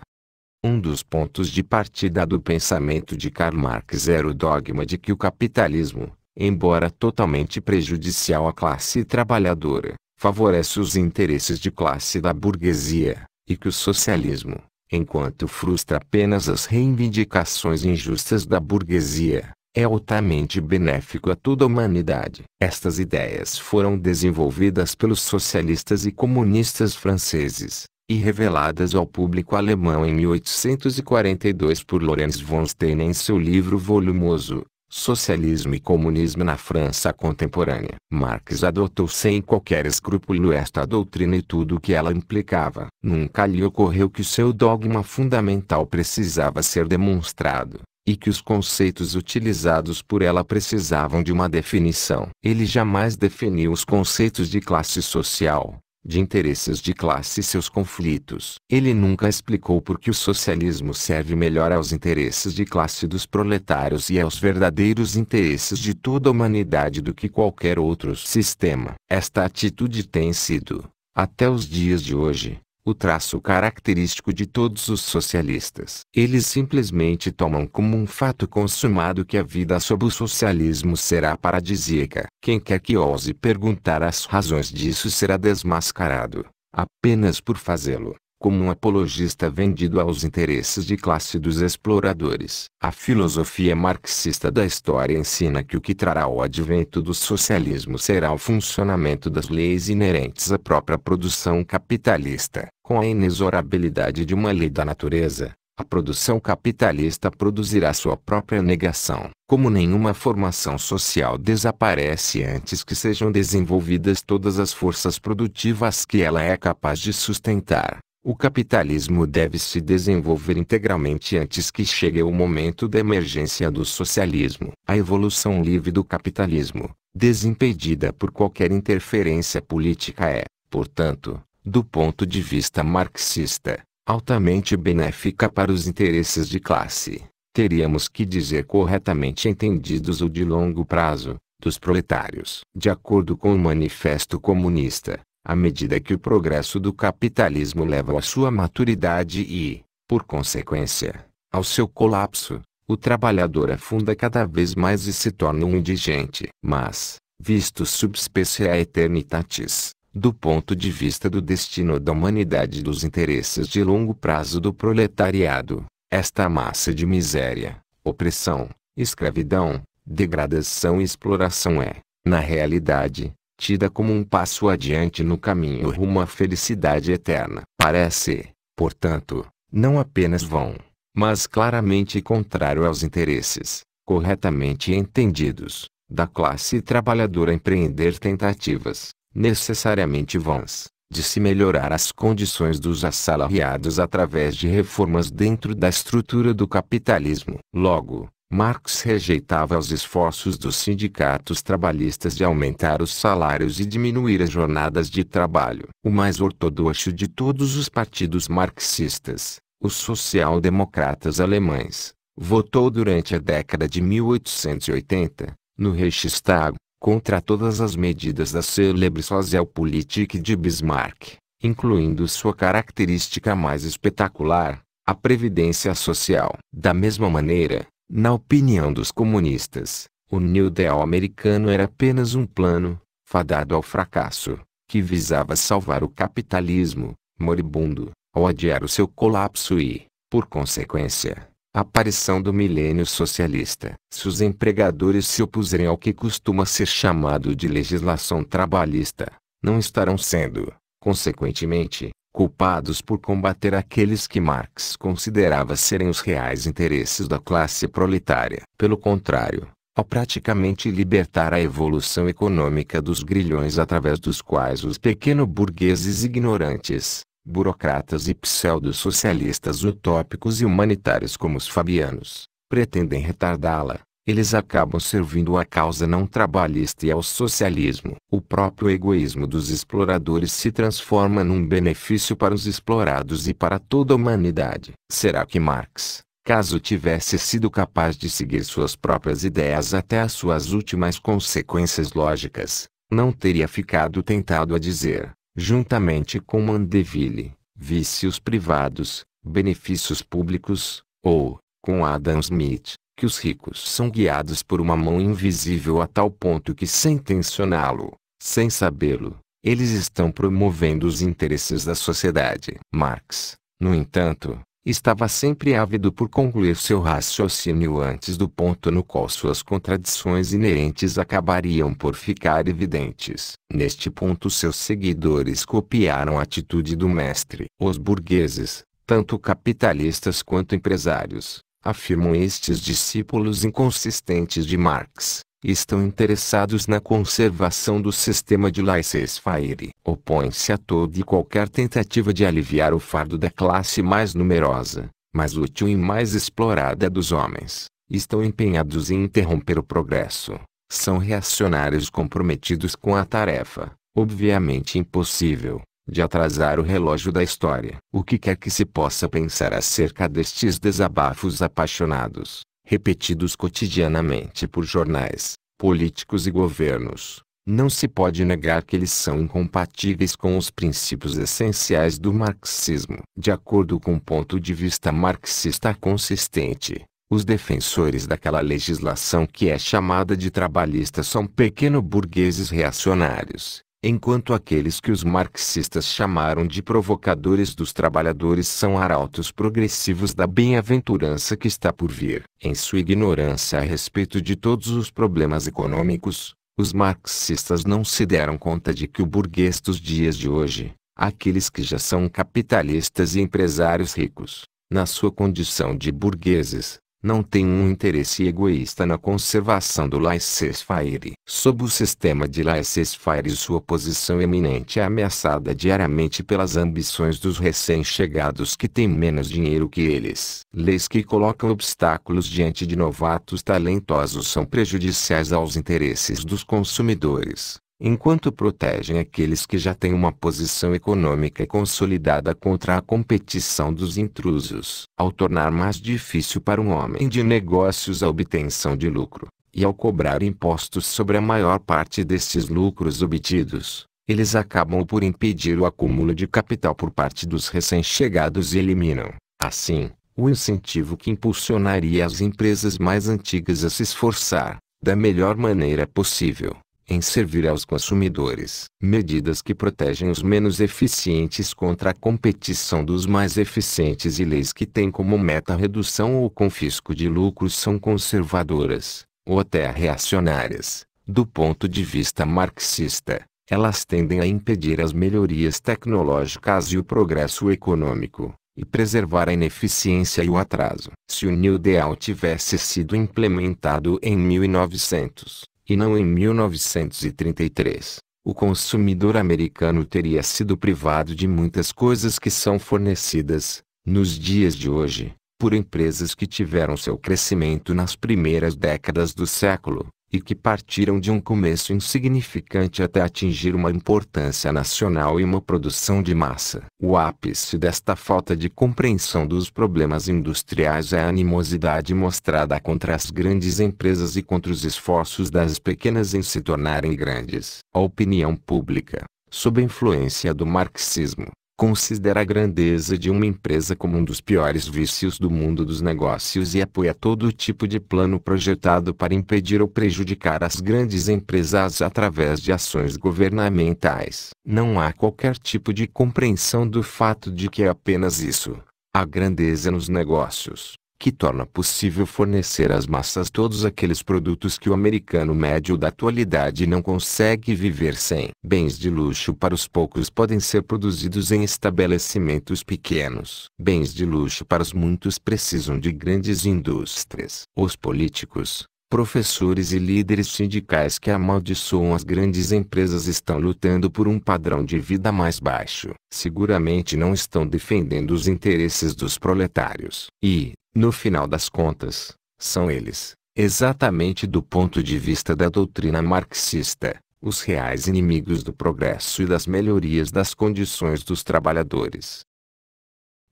Speaker 1: Um dos pontos de partida do pensamento de Karl Marx era o dogma de que o capitalismo, embora totalmente prejudicial à classe trabalhadora, favorece os interesses de classe da burguesia, e que o socialismo, enquanto frustra apenas as reivindicações injustas da burguesia, é altamente benéfico a toda a humanidade. Estas ideias foram desenvolvidas pelos socialistas e comunistas franceses, e reveladas ao público alemão em 1842 por Lorenz von Stein em seu livro volumoso Socialismo e Comunismo na França Contemporânea. Marx adotou sem qualquer escrúpulo esta doutrina e tudo o que ela implicava. Nunca lhe ocorreu que seu dogma fundamental precisava ser demonstrado e que os conceitos utilizados por ela precisavam de uma definição. Ele jamais definiu os conceitos de classe social, de interesses de classe e seus conflitos. Ele nunca explicou por que o socialismo serve melhor aos interesses de classe dos proletários e aos verdadeiros interesses de toda a humanidade do que qualquer outro sistema. Esta atitude tem sido, até os dias de hoje, o traço característico de todos os socialistas. Eles simplesmente tomam como um fato consumado que a vida sob o socialismo será paradisíaca. Quem quer que ouse perguntar as razões disso será desmascarado, apenas por fazê-lo como um apologista vendido aos interesses de classe dos exploradores. A filosofia marxista da história ensina que o que trará o advento do socialismo será o funcionamento das leis inerentes à própria produção capitalista. Com a inexorabilidade de uma lei da natureza, a produção capitalista produzirá sua própria negação. Como nenhuma formação social desaparece antes que sejam desenvolvidas todas as forças produtivas que ela é capaz de sustentar, o capitalismo deve se desenvolver integralmente antes que chegue o momento da emergência do socialismo. A evolução livre do capitalismo, desimpedida por qualquer interferência política, é, portanto, do ponto de vista marxista, altamente benéfica para os interesses de classe. Teríamos que dizer corretamente entendidos o de longo prazo, dos proletários. De acordo com o Manifesto Comunista, à medida que o progresso do capitalismo leva à sua maturidade e, por consequência, ao seu colapso, o trabalhador afunda cada vez mais e se torna um indigente. Mas, visto subspecie eternitatis, do ponto de vista do destino da humanidade e dos interesses de longo prazo do proletariado, esta massa de miséria, opressão, escravidão, degradação e exploração é, na realidade, tida como um passo adiante no caminho rumo à felicidade eterna. Parece, portanto, não apenas vão, mas claramente contrário aos interesses, corretamente entendidos, da classe trabalhadora empreender tentativas, necessariamente vãs, de se melhorar as condições dos assalariados através de reformas dentro da estrutura do capitalismo. Logo, Marx rejeitava os esforços dos sindicatos trabalhistas de aumentar os salários e diminuir as jornadas de trabalho. O mais ortodoxo de todos os partidos marxistas, os social-democratas alemães, votou durante a década de 1880, no Reichstag, contra todas as medidas da célebre Sozialpolitik de Bismarck, incluindo sua característica mais espetacular, a previdência social. Da mesma maneira, na opinião dos comunistas, o New Deal americano era apenas um plano, fadado ao fracasso, que visava salvar o capitalismo, moribundo, ao adiar o seu colapso e, por consequência, a aparição do milênio socialista. Se os empregadores se opuserem ao que costuma ser chamado de legislação trabalhista, não estarão sendo, consequentemente, culpados por combater aqueles que Marx considerava serem os reais interesses da classe proletária. Pelo contrário, ao praticamente libertar a evolução econômica dos grilhões através dos quais os pequeno-burgueses ignorantes, burocratas e pseudo-socialistas utópicos e humanitários como os fabianos, pretendem retardá-la, eles acabam servindo à causa não trabalhista e ao socialismo. O próprio egoísmo dos exploradores se transforma num benefício para os explorados e para toda a humanidade. Será que Marx, caso tivesse sido capaz de seguir suas próprias ideias até as suas últimas consequências lógicas, não teria ficado tentado a dizer, juntamente com Mandeville, vícios privados, benefícios públicos, ou, com Adam Smith, que os ricos são guiados por uma mão invisível a tal ponto que sem tensioná-lo, sem sabê-lo, eles estão promovendo os interesses da sociedade. Marx, no entanto, estava sempre ávido por concluir seu raciocínio antes do ponto no qual suas contradições inerentes acabariam por ficar evidentes. Neste ponto seus seguidores copiaram a atitude do mestre. Os burgueses, tanto capitalistas quanto empresários, afirmam estes discípulos inconsistentes de Marx, estão interessados na conservação do sistema de laissez-faire. Opõem-se a toda e qualquer tentativa de aliviar o fardo da classe mais numerosa, mais útil e mais explorada dos homens. Estão empenhados em interromper o progresso. São reacionários comprometidos com a tarefa, obviamente impossível, de atrasar o relógio da história. O que quer que se possa pensar acerca destes desabafos apaixonados, repetidos cotidianamente por jornais, políticos e governos, não se pode negar que eles são incompatíveis com os princípios essenciais do marxismo. De acordo com o ponto de vista marxista consistente, os defensores daquela legislação que é chamada de trabalhista são pequeno-burgueses reacionários, enquanto aqueles que os marxistas chamaram de provocadores dos trabalhadores são arautos progressivos da bem-aventurança que está por vir. Em sua ignorância a respeito de todos os problemas econômicos, os marxistas não se deram conta de que o burguês dos dias de hoje, aqueles que já são capitalistas e empresários ricos, na sua condição de burgueses, não tem um interesse egoísta na conservação do laissez-faire. Sob o sistema de laissez-faire sua posição eminente é ameaçada diariamente pelas ambições dos recém-chegados que têm menos dinheiro que eles. Leis que colocam obstáculos diante de novatos talentosos são prejudiciais aos interesses dos consumidores enquanto protegem aqueles que já têm uma posição econômica consolidada contra a competição dos intrusos, ao tornar mais difícil para um homem de negócios a obtenção de lucro, e ao cobrar impostos sobre a maior parte desses lucros obtidos, eles acabam por impedir o acúmulo de capital por parte dos recém-chegados e eliminam, assim, o incentivo que impulsionaria as empresas mais antigas a se esforçar, da melhor maneira possível, em servir aos consumidores. Medidas que protegem os menos eficientes contra a competição dos mais eficientes e leis que têm como meta redução ou confisco de lucros são conservadoras, ou até reacionárias. Do ponto de vista marxista, elas tendem a impedir as melhorias tecnológicas e o progresso econômico, e preservar a ineficiência e o atraso. Se o New Deal tivesse sido implementado em 1900, e não em 1933, o consumidor americano teria sido privado de muitas coisas que são fornecidas, nos dias de hoje, por empresas que tiveram seu crescimento nas primeiras décadas do século e que partiram de um começo insignificante até atingir uma importância nacional e uma produção de massa. O ápice desta falta de compreensão dos problemas industriais é a animosidade mostrada contra as grandes empresas e contra os esforços das pequenas em se tornarem grandes. A opinião pública, sob influência do marxismo, considera a grandeza de uma empresa como um dos piores vícios do mundo dos negócios e apoia todo tipo de plano projetado para impedir ou prejudicar as grandes empresas através de ações governamentais. Não há qualquer tipo de compreensão do fato de que é apenas isso a grandeza nos negócios que torna possível fornecer às massas todos aqueles produtos que o americano médio da atualidade não consegue viver sem. Bens de luxo para os poucos podem ser produzidos em estabelecimentos pequenos. Bens de luxo para os muitos precisam de grandes indústrias. Os políticos, Professores e líderes sindicais que amaldiçoam as grandes empresas estão lutando por um padrão de vida mais baixo. Seguramente não estão defendendo os interesses dos proletários. E, no final das contas, são eles, exatamente do ponto de vista da doutrina marxista, os reais inimigos do progresso e das melhorias das condições dos trabalhadores.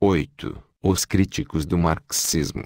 Speaker 1: 8. Os críticos do marxismo.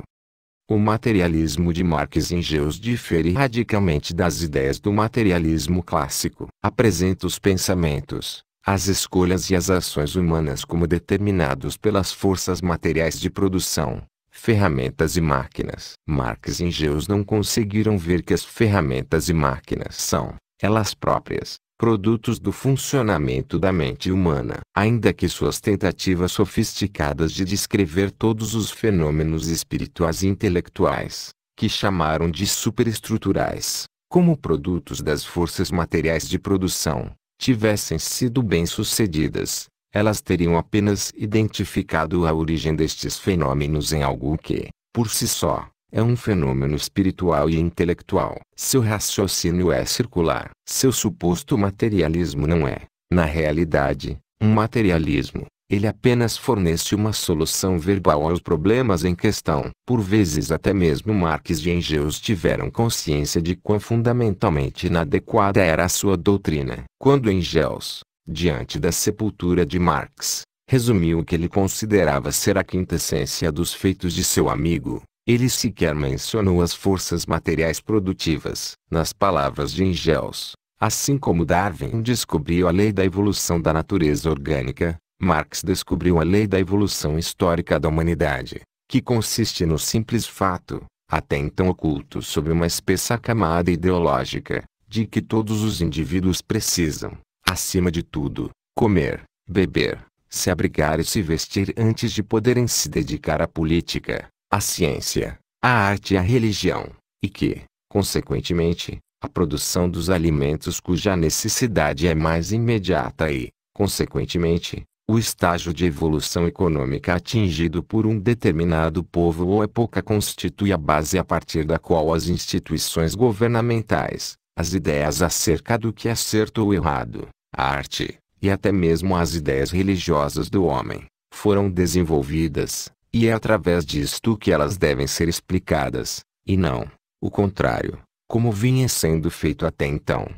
Speaker 1: O materialismo de Marx e Engels difere radicalmente das ideias do materialismo clássico. Apresenta os pensamentos, as escolhas e as ações humanas como determinados pelas forças materiais de produção, ferramentas e máquinas. Marx e Engels não conseguiram ver que as ferramentas e máquinas são, elas próprias, produtos do funcionamento da mente humana. Ainda que suas tentativas sofisticadas de descrever todos os fenômenos espirituais e intelectuais, que chamaram de superestruturais, como produtos das forças materiais de produção, tivessem sido bem-sucedidas, elas teriam apenas identificado a origem destes fenômenos em algo que, por si só, é um fenômeno espiritual e intelectual. Seu raciocínio é circular. Seu suposto materialismo não é, na realidade, um materialismo. Ele apenas fornece uma solução verbal aos problemas em questão. Por vezes até mesmo Marx e Engels tiveram consciência de quão fundamentalmente inadequada era a sua doutrina. Quando Engels, diante da sepultura de Marx, resumiu o que ele considerava ser a quintessência dos feitos de seu amigo. Ele sequer mencionou as forças materiais produtivas. Nas palavras de Engels, assim como Darwin descobriu a lei da evolução da natureza orgânica, Marx descobriu a lei da evolução histórica da humanidade, que consiste no simples fato, até então oculto sob uma espessa camada ideológica, de que todos os indivíduos precisam, acima de tudo, comer, beber, se abrigar e se vestir antes de poderem se dedicar à política, à ciência, à arte e à religião, e que, consequentemente, a produção dos alimentos cuja necessidade é mais imediata e, consequentemente, o estágio de evolução econômica atingido por um determinado povo ou época constitui a base a partir da qual as instituições governamentais, as ideias acerca do que é certo ou errado, a arte, e até mesmo as ideias religiosas do homem, foram desenvolvidas, e é através disto que elas devem ser explicadas, e não, o contrário, como vinha sendo feito até então.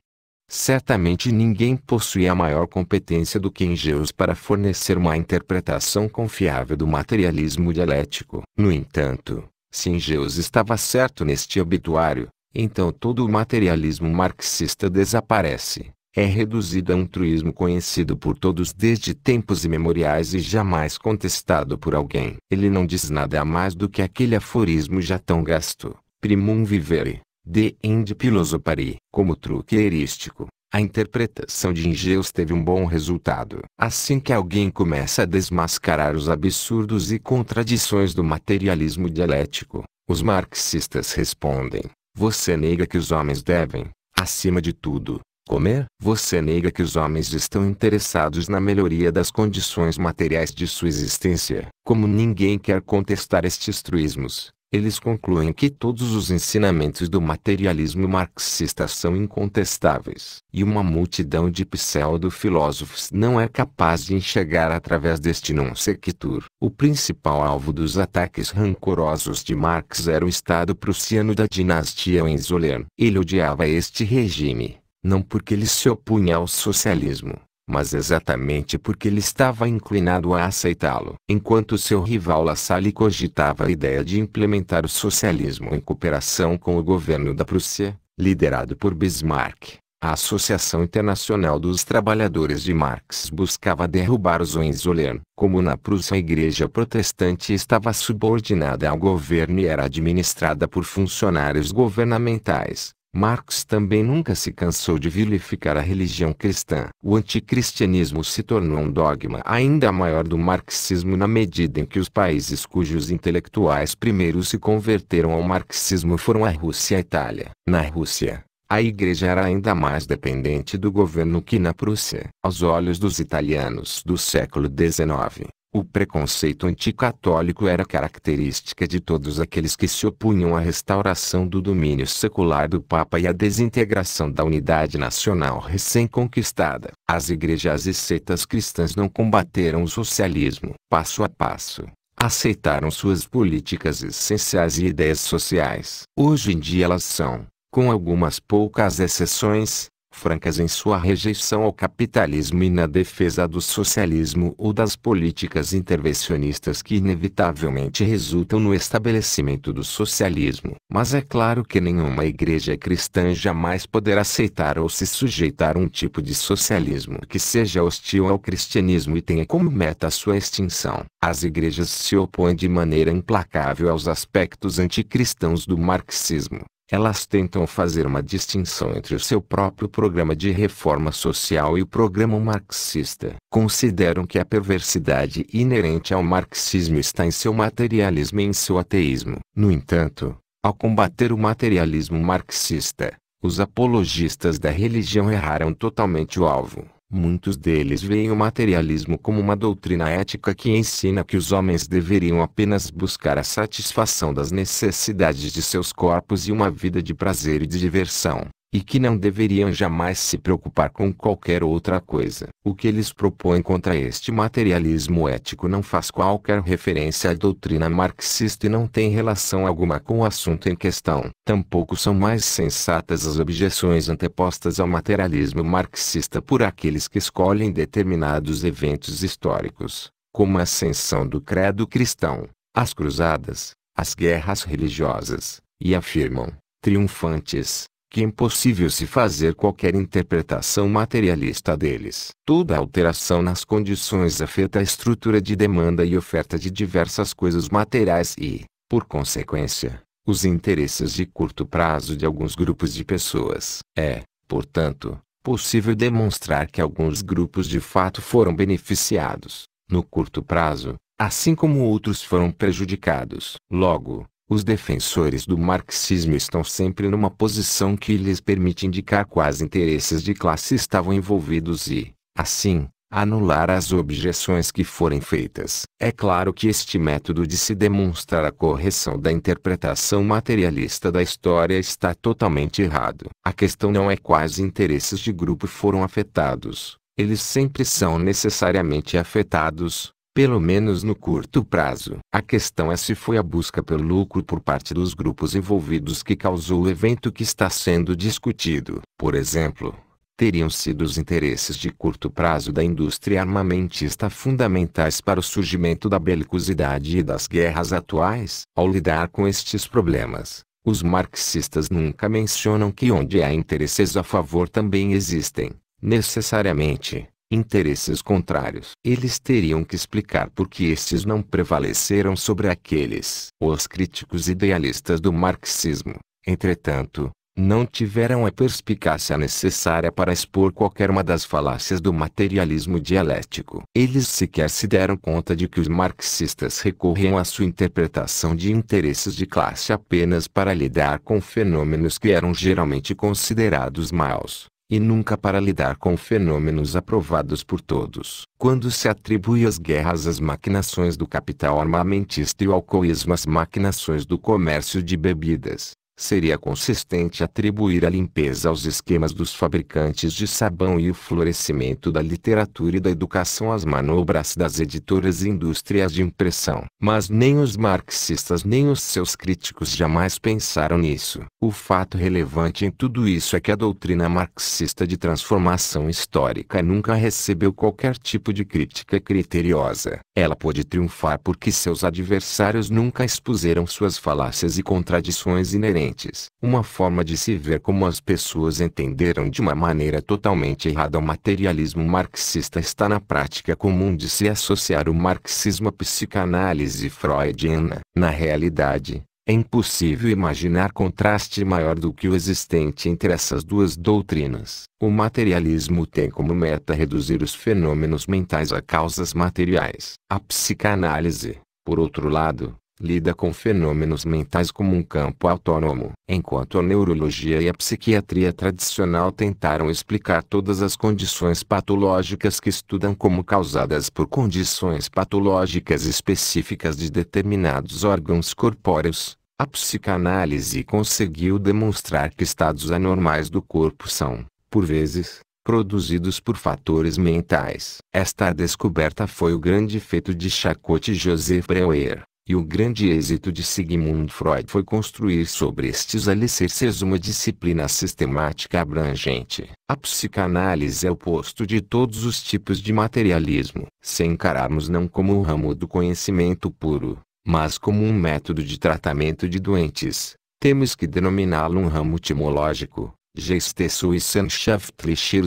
Speaker 1: Certamente ninguém possuía maior competência do que Engels para fornecer uma interpretação confiável do materialismo dialético. No entanto, se Engels estava certo neste obituário, então todo o materialismo marxista desaparece, é reduzido a um truísmo conhecido por todos desde tempos imemoriais e jamais contestado por alguém. Ele não diz nada a mais do que aquele aforismo já tão gasto, primum vivere, de end pilosopari, como truque erístico. A interpretação de Engeus teve um bom resultado. Assim que alguém começa a desmascarar os absurdos e contradições do materialismo dialético, os marxistas respondem: Você nega que os homens devem, acima de tudo, comer, você nega que os homens estão interessados na melhoria das condições materiais de sua existência. Como ninguém quer contestar estes truísmos, eles concluem que todos os ensinamentos do materialismo marxista são incontestáveis, e uma multidão de pseudo-filósofos não é capaz de enxergar através deste non sequitur. O principal alvo dos ataques rancorosos de Marx era o Estado prussiano da dinastia Hohenzollern. Ele odiava este regime não porque ele se opunha ao socialismo, mas exatamente porque ele estava inclinado a aceitá-lo. Enquanto seu rival Lassalle cogitava a ideia de implementar o socialismo em cooperação com o governo da Prússia, liderado por Bismarck, a Associação Internacional dos Trabalhadores de Marx buscava derrubar o Hohenzollern. Como na Prússia a igreja protestante estava subordinada ao governo e era administrada por funcionários governamentais, Marx também nunca se cansou de vilificar a religião cristã. O anticristianismo se tornou um dogma ainda maior do marxismo na medida em que os países cujos intelectuais primeiro se converteram ao marxismo foram a Rússia e a Itália. Na Rússia, a igreja era ainda mais dependente do governo que na Prússia. Aos olhos dos italianos do século XIX, o preconceito anticatólico era característica de todos aqueles que se opunham à restauração do domínio secular do Papa e à desintegração da unidade nacional recém-conquistada. As igrejas e seitas cristãs não combateram o socialismo passo a passo. Aceitaram suas políticas essenciais e ideias sociais. Hoje em dia elas são, com algumas poucas exceções, francas em sua rejeição ao capitalismo e na defesa do socialismo ou das políticas intervencionistas que inevitavelmente resultam no estabelecimento do socialismo. Mas é claro que nenhuma igreja cristã jamais poderá aceitar ou se sujeitar a um tipo de socialismo que seja hostil ao cristianismo e tenha como meta sua extinção. As igrejas se opõem de maneira implacável aos aspectos anticristãos do marxismo. Elas tentam fazer uma distinção entre o seu próprio programa de reforma social e o programa marxista. Consideram que a perversidade inerente ao marxismo está em seu materialismo e em seu ateísmo. No entanto, ao combater o materialismo marxista, os apologistas da religião erraram totalmente o alvo. Muitos deles veem o materialismo como uma doutrina ética que ensina que os homens deveriam apenas buscar a satisfação das necessidades de seus corpos e uma vida de prazer e de diversão e que não deveriam jamais se preocupar com qualquer outra coisa. O que eles propõem contra este materialismo ético não faz qualquer referência à doutrina marxista e não tem relação alguma com o assunto em questão. Tampouco são mais sensatas as objeções antepostas ao materialismo marxista por aqueles que escolhem determinados eventos históricos, como a ascensão do credo cristão, as cruzadas, as guerras religiosas, e afirmam, triunfantes, que é impossível se fazer qualquer interpretação materialista deles. Toda alteração nas condições afeta a estrutura de demanda e oferta de diversas coisas materiais e, por consequência, os interesses de curto prazo de alguns grupos de pessoas. É, portanto, possível demonstrar que alguns grupos de fato foram beneficiados, no curto prazo, assim como outros foram prejudicados. Logo, os defensores do marxismo estão sempre numa posição que lhes permite indicar quais interesses de classe estavam envolvidos e, assim, anular as objeções que forem feitas. É claro que este método de se demonstrar a correção da interpretação materialista da história está totalmente errado. A questão não é quais interesses de grupo foram afetados, eles sempre são necessariamente afetados, pelo menos no curto prazo. A questão é se foi a busca pelo lucro por parte dos grupos envolvidos que causou o evento que está sendo discutido. Por exemplo, teriam sido os interesses de curto prazo da indústria armamentista fundamentais para o surgimento da belicosidade e das guerras atuais. Ao lidar com estes problemas, os marxistas nunca mencionam que onde há interesses a favor também existem, necessariamente, interesses contrários. Eles teriam que explicar por que estes não prevaleceram sobre aqueles. Os críticos idealistas do marxismo, entretanto, não tiveram a perspicácia necessária para expor qualquer uma das falácias do materialismo dialético. Eles sequer se deram conta de que os marxistas recorriam à sua interpretação de interesses de classe apenas para lidar com fenômenos que eram geralmente considerados maus e nunca para lidar com fenômenos aprovados por todos. Quando se atribui às guerras as maquinações do capital armamentista e ao alcoolismo as maquinações do comércio de bebidas, seria consistente atribuir a limpeza aos esquemas dos fabricantes de sabão e o florescimento da literatura e da educação às manobras das editoras e indústrias de impressão. Mas nem os marxistas nem os seus críticos jamais pensaram nisso. O fato relevante em tudo isso é que a doutrina marxista de transformação histórica nunca recebeu qualquer tipo de crítica criteriosa. Ela pôde triunfar porque seus adversários nunca expuseram suas falácias e contradições inerentes diferentes. Uma forma de se ver como as pessoas entenderam de uma maneira totalmente errada o materialismo marxista está na prática comum de se associar o marxismo à psicanálise freudiana. Na realidade, é impossível imaginar contraste maior do que o existente entre essas duas doutrinas. O materialismo tem como meta reduzir os fenômenos mentais a causas materiais. A psicanálise, por outro lado, lida com fenômenos mentais como um campo autônomo. Enquanto a neurologia e a psiquiatria tradicional tentaram explicar todas as condições patológicas que estudam como causadas por condições patológicas específicas de determinados órgãos corpóreos, a psicanálise conseguiu demonstrar que estados anormais do corpo são, por vezes, produzidos por fatores mentais. Esta descoberta foi o grande feito de Chacote e José Breuer. E o grande êxito de Sigmund Freud foi construir sobre estes alicerces uma disciplina sistemática abrangente. A psicanálise é o oposto de todos os tipos de materialismo. Se encararmos não como o ramo do conhecimento puro, mas como um método de tratamento de doentes, temos que denominá-lo um ramo etimológico, Gestesuissenschaftliche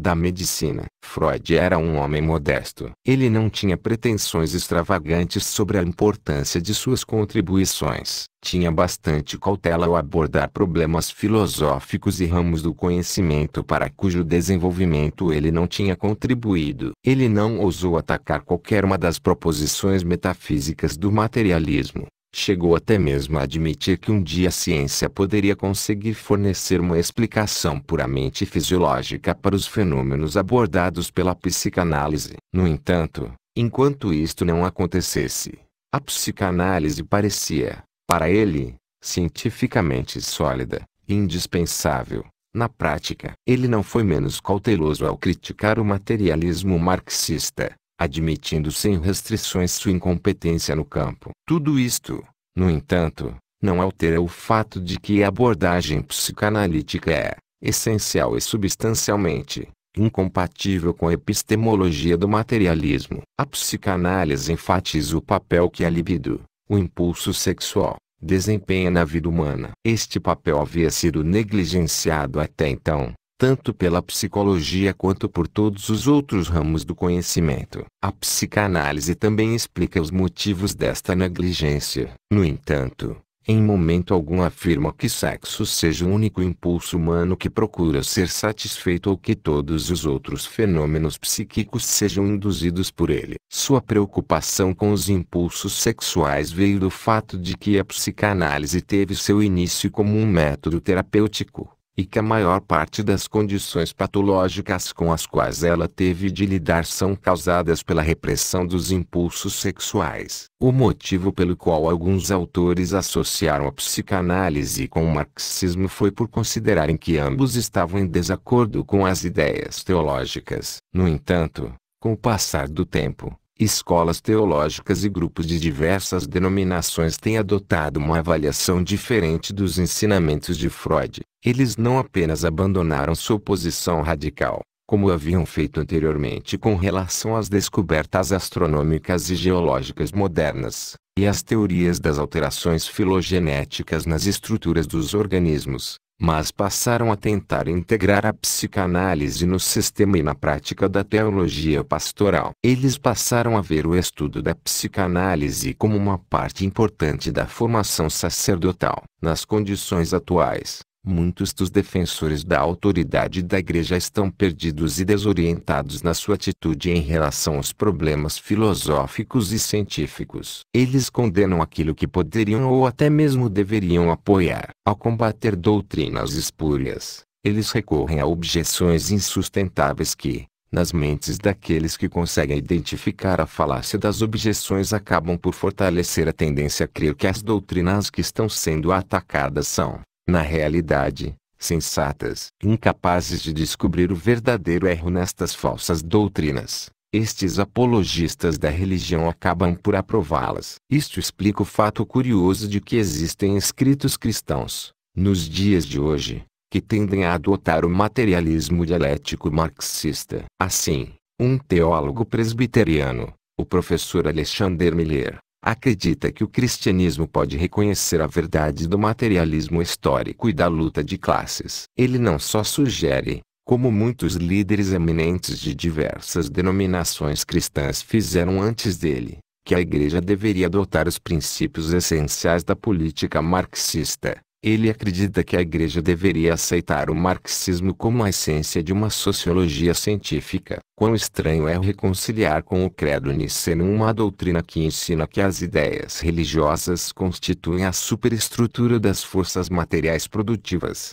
Speaker 1: da medicina. Freud era um homem modesto. Ele não tinha pretensões extravagantes sobre a importância de suas contribuições. Tinha bastante cautela ao abordar problemas filosóficos e ramos do conhecimento para cujo desenvolvimento ele não tinha contribuído. Ele não ousou atacar qualquer uma das proposições metafísicas do materialismo. Chegou até mesmo a admitir que um dia a ciência poderia conseguir fornecer uma explicação puramente fisiológica para os fenômenos abordados pela psicanálise. No entanto, enquanto isto não acontecesse, a psicanálise parecia, para ele, cientificamente sólida, e indispensável. Na prática, ele não foi menos cauteloso ao criticar o materialismo marxista, admitindo sem restrições sua incompetência no campo. Tudo isto, no entanto, não altera o fato de que a abordagem psicanalítica é, essencial e substancialmente, incompatível com a epistemologia do materialismo. A psicanálise enfatiza o papel que a libido, o impulso sexual, desempenha na vida humana. Este papel havia sido negligenciado até então, tanto pela psicologia quanto por todos os outros ramos do conhecimento. A psicanálise também explica os motivos desta negligência. No entanto, em momento algum afirma que sexo seja o único impulso humano que procura ser satisfeito ou que todos os outros fenômenos psíquicos sejam induzidos por ele. Sua preocupação com os impulsos sexuais veio do fato de que a psicanálise teve seu início como um método terapêutico e que a maior parte das condições patológicas com as quais ela teve de lidar são causadas pela repressão dos impulsos sexuais. O motivo pelo qual alguns autores associaram a psicanálise com o marxismo foi por considerarem que ambos estavam em desacordo com as ideias teológicas. No entanto, com o passar do tempo, escolas teológicas e grupos de diversas denominações têm adotado uma avaliação diferente dos ensinamentos de Freud. Eles não apenas abandonaram sua posição radical, como haviam feito anteriormente com relação às descobertas astronômicas e geológicas modernas, e às teorias das alterações filogenéticas nas estruturas dos organismos, mas passaram a tentar integrar a psicanálise no sistema e na prática da teologia pastoral. Eles passaram a ver o estudo da psicanálise como uma parte importante da formação sacerdotal. Nas condições atuais, Muitos dos defensores da autoridade da Igreja estão perdidos e desorientados na sua atitude em relação aos problemas filosóficos e científicos. Eles condenam aquilo que poderiam ou até mesmo deveriam apoiar. Ao combater doutrinas espúrias, eles recorrem a objeções insustentáveis que, nas mentes daqueles que conseguem identificar a falácia das objeções acabam por fortalecer a tendência a crer que as doutrinas que estão sendo atacadas são, na realidade, sensatas, incapazes de descobrir o verdadeiro erro nestas falsas doutrinas. Estes apologistas da religião acabam por aprová-las. Isto explica o fato curioso de que existem escritos cristãos, nos dias de hoje, que tendem a adotar o materialismo dialético marxista. Assim, um teólogo presbiteriano, o professor Alexander Miller, acredita que o cristianismo pode reconhecer a verdade do materialismo histórico e da luta de classes. Ele não só sugere, como muitos líderes eminentes de diversas denominações cristãs fizeram antes dele, que a igreja deveria adotar os princípios essenciais da política marxista, ele acredita que a igreja deveria aceitar o marxismo como a essência de uma sociologia científica. Quão estranho é reconciliar com o credo niceno uma doutrina que ensina que as ideias religiosas constituem a superestrutura das forças materiais produtivas.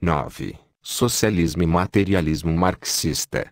Speaker 1: 9. Socialismo e materialismo marxista.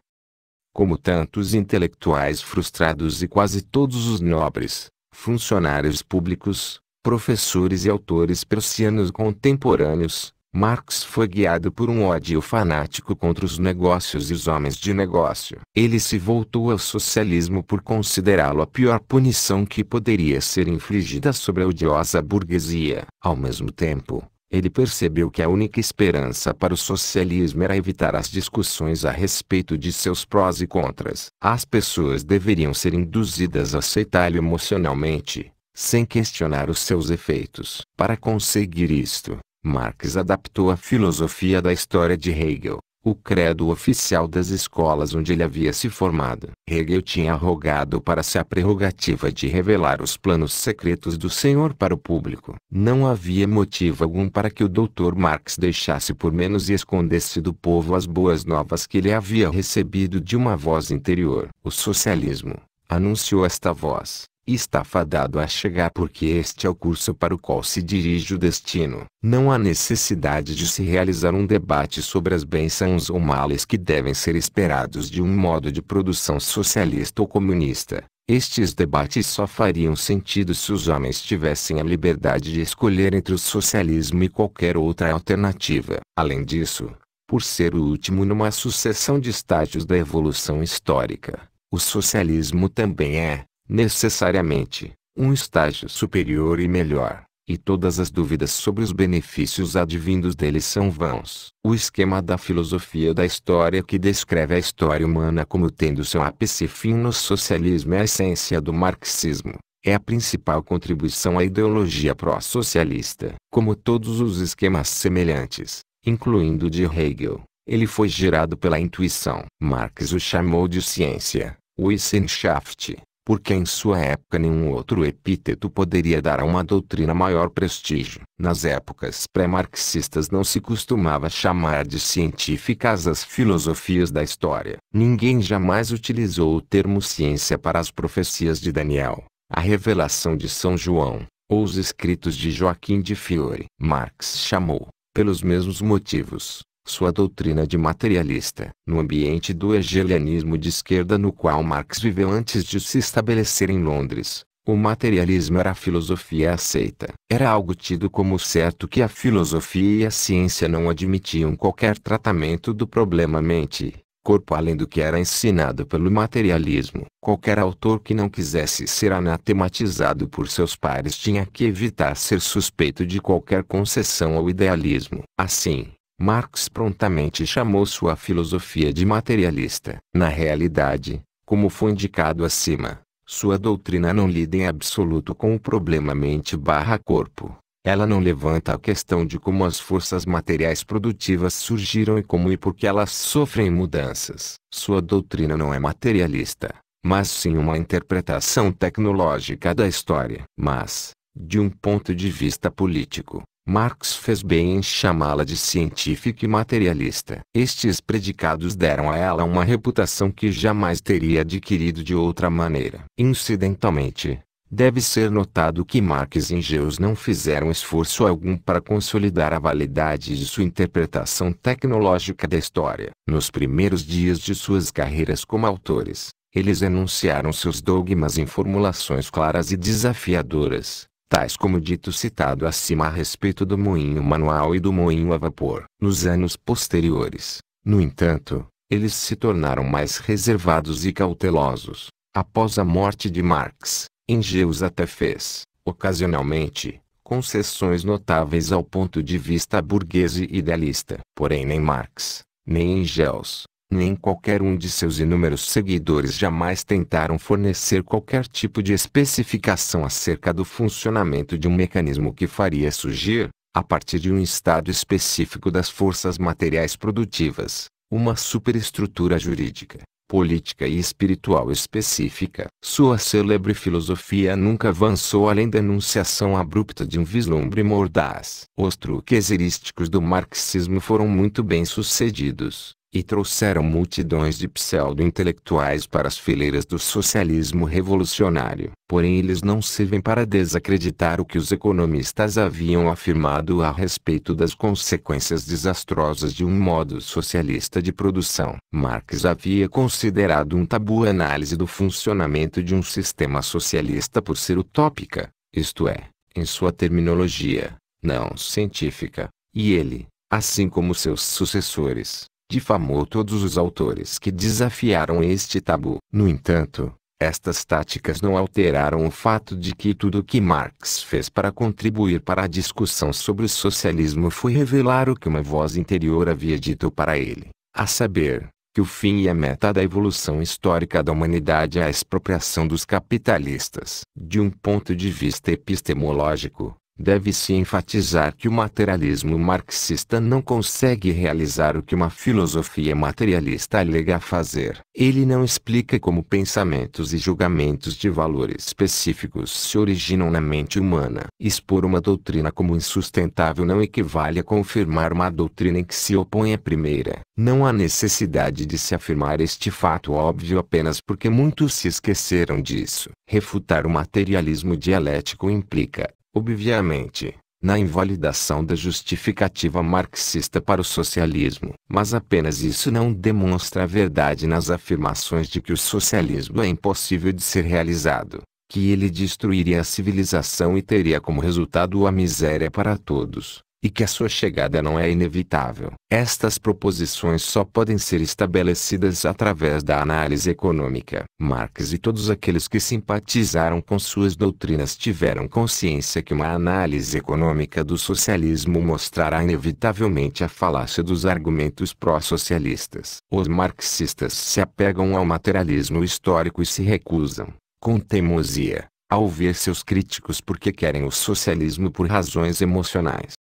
Speaker 1: Como tantos intelectuais frustrados e quase todos os nobres, funcionários públicos, professores e autores persianos contemporâneos, Marx foi guiado por um ódio fanático contra os negócios e os homens de negócio. Ele se voltou ao socialismo por considerá-lo a pior punição que poderia ser infligida sobre a odiosa burguesia. Ao mesmo tempo, ele percebeu que a única esperança para o socialismo era evitar as discussões a respeito de seus prós e contras. As pessoas deveriam ser induzidas a aceitá-lo emocionalmente sem questionar os seus efeitos. Para conseguir isto, Marx adaptou a filosofia da história de Hegel, o credo oficial das escolas onde ele havia se formado. Hegel tinha rogado para si a prerrogativa de revelar os planos secretos do Senhor para o público. Não havia motivo algum para que o doutor Marx deixasse por menos e escondesse do povo as boas novas que ele havia recebido de uma voz interior. O socialismo anunciou esta voz, e está fadado a chegar porque este é o curso para o qual se dirige o destino. Não há necessidade de se realizar um debate sobre as bênçãos ou males que devem ser esperados de um modo de produção socialista ou comunista. Estes debates só fariam sentido se os homens tivessem a liberdade de escolher entre o socialismo e qualquer outra alternativa. Além disso, por ser o último numa sucessão de estágios da evolução histórica, o socialismo também é, necessariamente, um estágio superior e melhor, e todas as dúvidas sobre os benefícios advindos dele são vãos. O esquema da filosofia da história que descreve a história humana como tendo seu ápice fim no socialismo é a essência do marxismo. É a principal contribuição à ideologia pró-socialista. Como todos os esquemas semelhantes, incluindo o de Hegel, ele foi gerado pela intuição. Marx o chamou de ciência, Wissenschaft, porque em sua época nenhum outro epíteto poderia dar a uma doutrina maior prestígio. Nas épocas pré-marxistas não se costumava chamar de científicas as filosofias da história. Ninguém jamais utilizou o termo ciência para as profecias de Daniel, a revelação de São João, ou os escritos de Joaquim de Fiore. Marx chamou, pelos mesmos motivos, sua doutrina de materialista. No ambiente do hegelianismo de esquerda no qual Marx viveu antes de se estabelecer em Londres, o materialismo era a filosofia aceita. Era algo tido como certo que a filosofia e a ciência não admitiam qualquer tratamento do problema mente, corpo além do que era ensinado pelo materialismo. Qualquer autor que não quisesse ser anatematizado por seus pares tinha que evitar ser suspeito de qualquer concessão ao idealismo. Assim, Marx prontamente chamou sua filosofia de materialista. Na realidade, como foi indicado acima, sua doutrina não lida em absoluto com o problema mente/corpo. Ela não levanta a questão de como as forças materiais produtivas surgiram e como e por que elas sofrem mudanças. Sua doutrina não é materialista, mas sim uma interpretação tecnológica da história. Mas, de um ponto de vista político, Marx fez bem em chamá-la de científica e materialista. Estes predicados deram a ela uma reputação que jamais teria adquirido de outra maneira. Incidentalmente, Deve ser notado que Marx e Engels não fizeram esforço algum para consolidar a validade de sua interpretação tecnológica da história. Nos primeiros dias de suas carreiras como autores, eles enunciaram seus dogmas em formulações claras e desafiadoras, tais como dito citado acima a respeito do moinho manual e do moinho a vapor. Nos anos posteriores, no entanto, eles se tornaram mais reservados e cautelosos. Após a morte de Marx, Engels até fez, ocasionalmente, concessões notáveis ao ponto de vista burguês e idealista. Porém nem Marx, nem Engels, nem qualquer um de seus inúmeros seguidores jamais tentaram fornecer qualquer tipo de especificação acerca do funcionamento de um mecanismo que faria surgir, a partir de um estado específico das forças materiais produtivas, uma superestrutura jurídica, política e espiritual específica. Sua célebre filosofia nunca avançou além da enunciação abrupta de um vislumbre mordaz. Os truques erísticos do marxismo foram muito bem sucedidos e trouxeram multidões de pseudo-intelectuais para as fileiras do socialismo revolucionário. Porém eles não servem para desacreditar o que os economistas haviam afirmado a respeito das consequências desastrosas de um modo socialista de produção. Marx havia considerado um tabu a análise do funcionamento de um sistema socialista por ser utópica, isto é, em sua terminologia, não científica, e ele, assim como seus sucessores, difamou todos os autores que desafiaram este tabu. No entanto, estas táticas não alteraram o fato de que tudo o que Marx fez para contribuir para a discussão sobre o socialismo foi revelar o que uma voz interior havia dito para ele, a saber, que o fim e a meta da evolução histórica da humanidade é a expropriação dos capitalistas. De um ponto de vista epistemológico, Deve-se enfatizar que o materialismo marxista não consegue realizar o que uma filosofia materialista alega fazer. Ele não explica como pensamentos e julgamentos de valores específicos se originam na mente humana. Expor uma doutrina como insustentável não equivale a confirmar uma doutrina em que se opõe à primeira. Não há necessidade de se afirmar este fato óbvio apenas porque muitos se esqueceram disso. Refutar o materialismo dialético implica, obviamente, na invalidação da justificativa marxista para o socialismo. Mas apenas isso não demonstra a verdade nas afirmações de que o socialismo é impossível de ser realizado, que ele destruiria a civilização e teria como resultado a miséria para todos e que a sua chegada não é inevitável. Estas proposições só podem ser estabelecidas através da análise econômica. Marx e todos aqueles que simpatizaram com suas doutrinas tiveram consciência que uma análise econômica do socialismo mostrará inevitavelmente a falácia dos argumentos pró-socialistas. Os marxistas se apegam ao materialismo histórico e se recusam, com teimosia, ao ver seus críticos porque querem o socialismo por razões emocionais.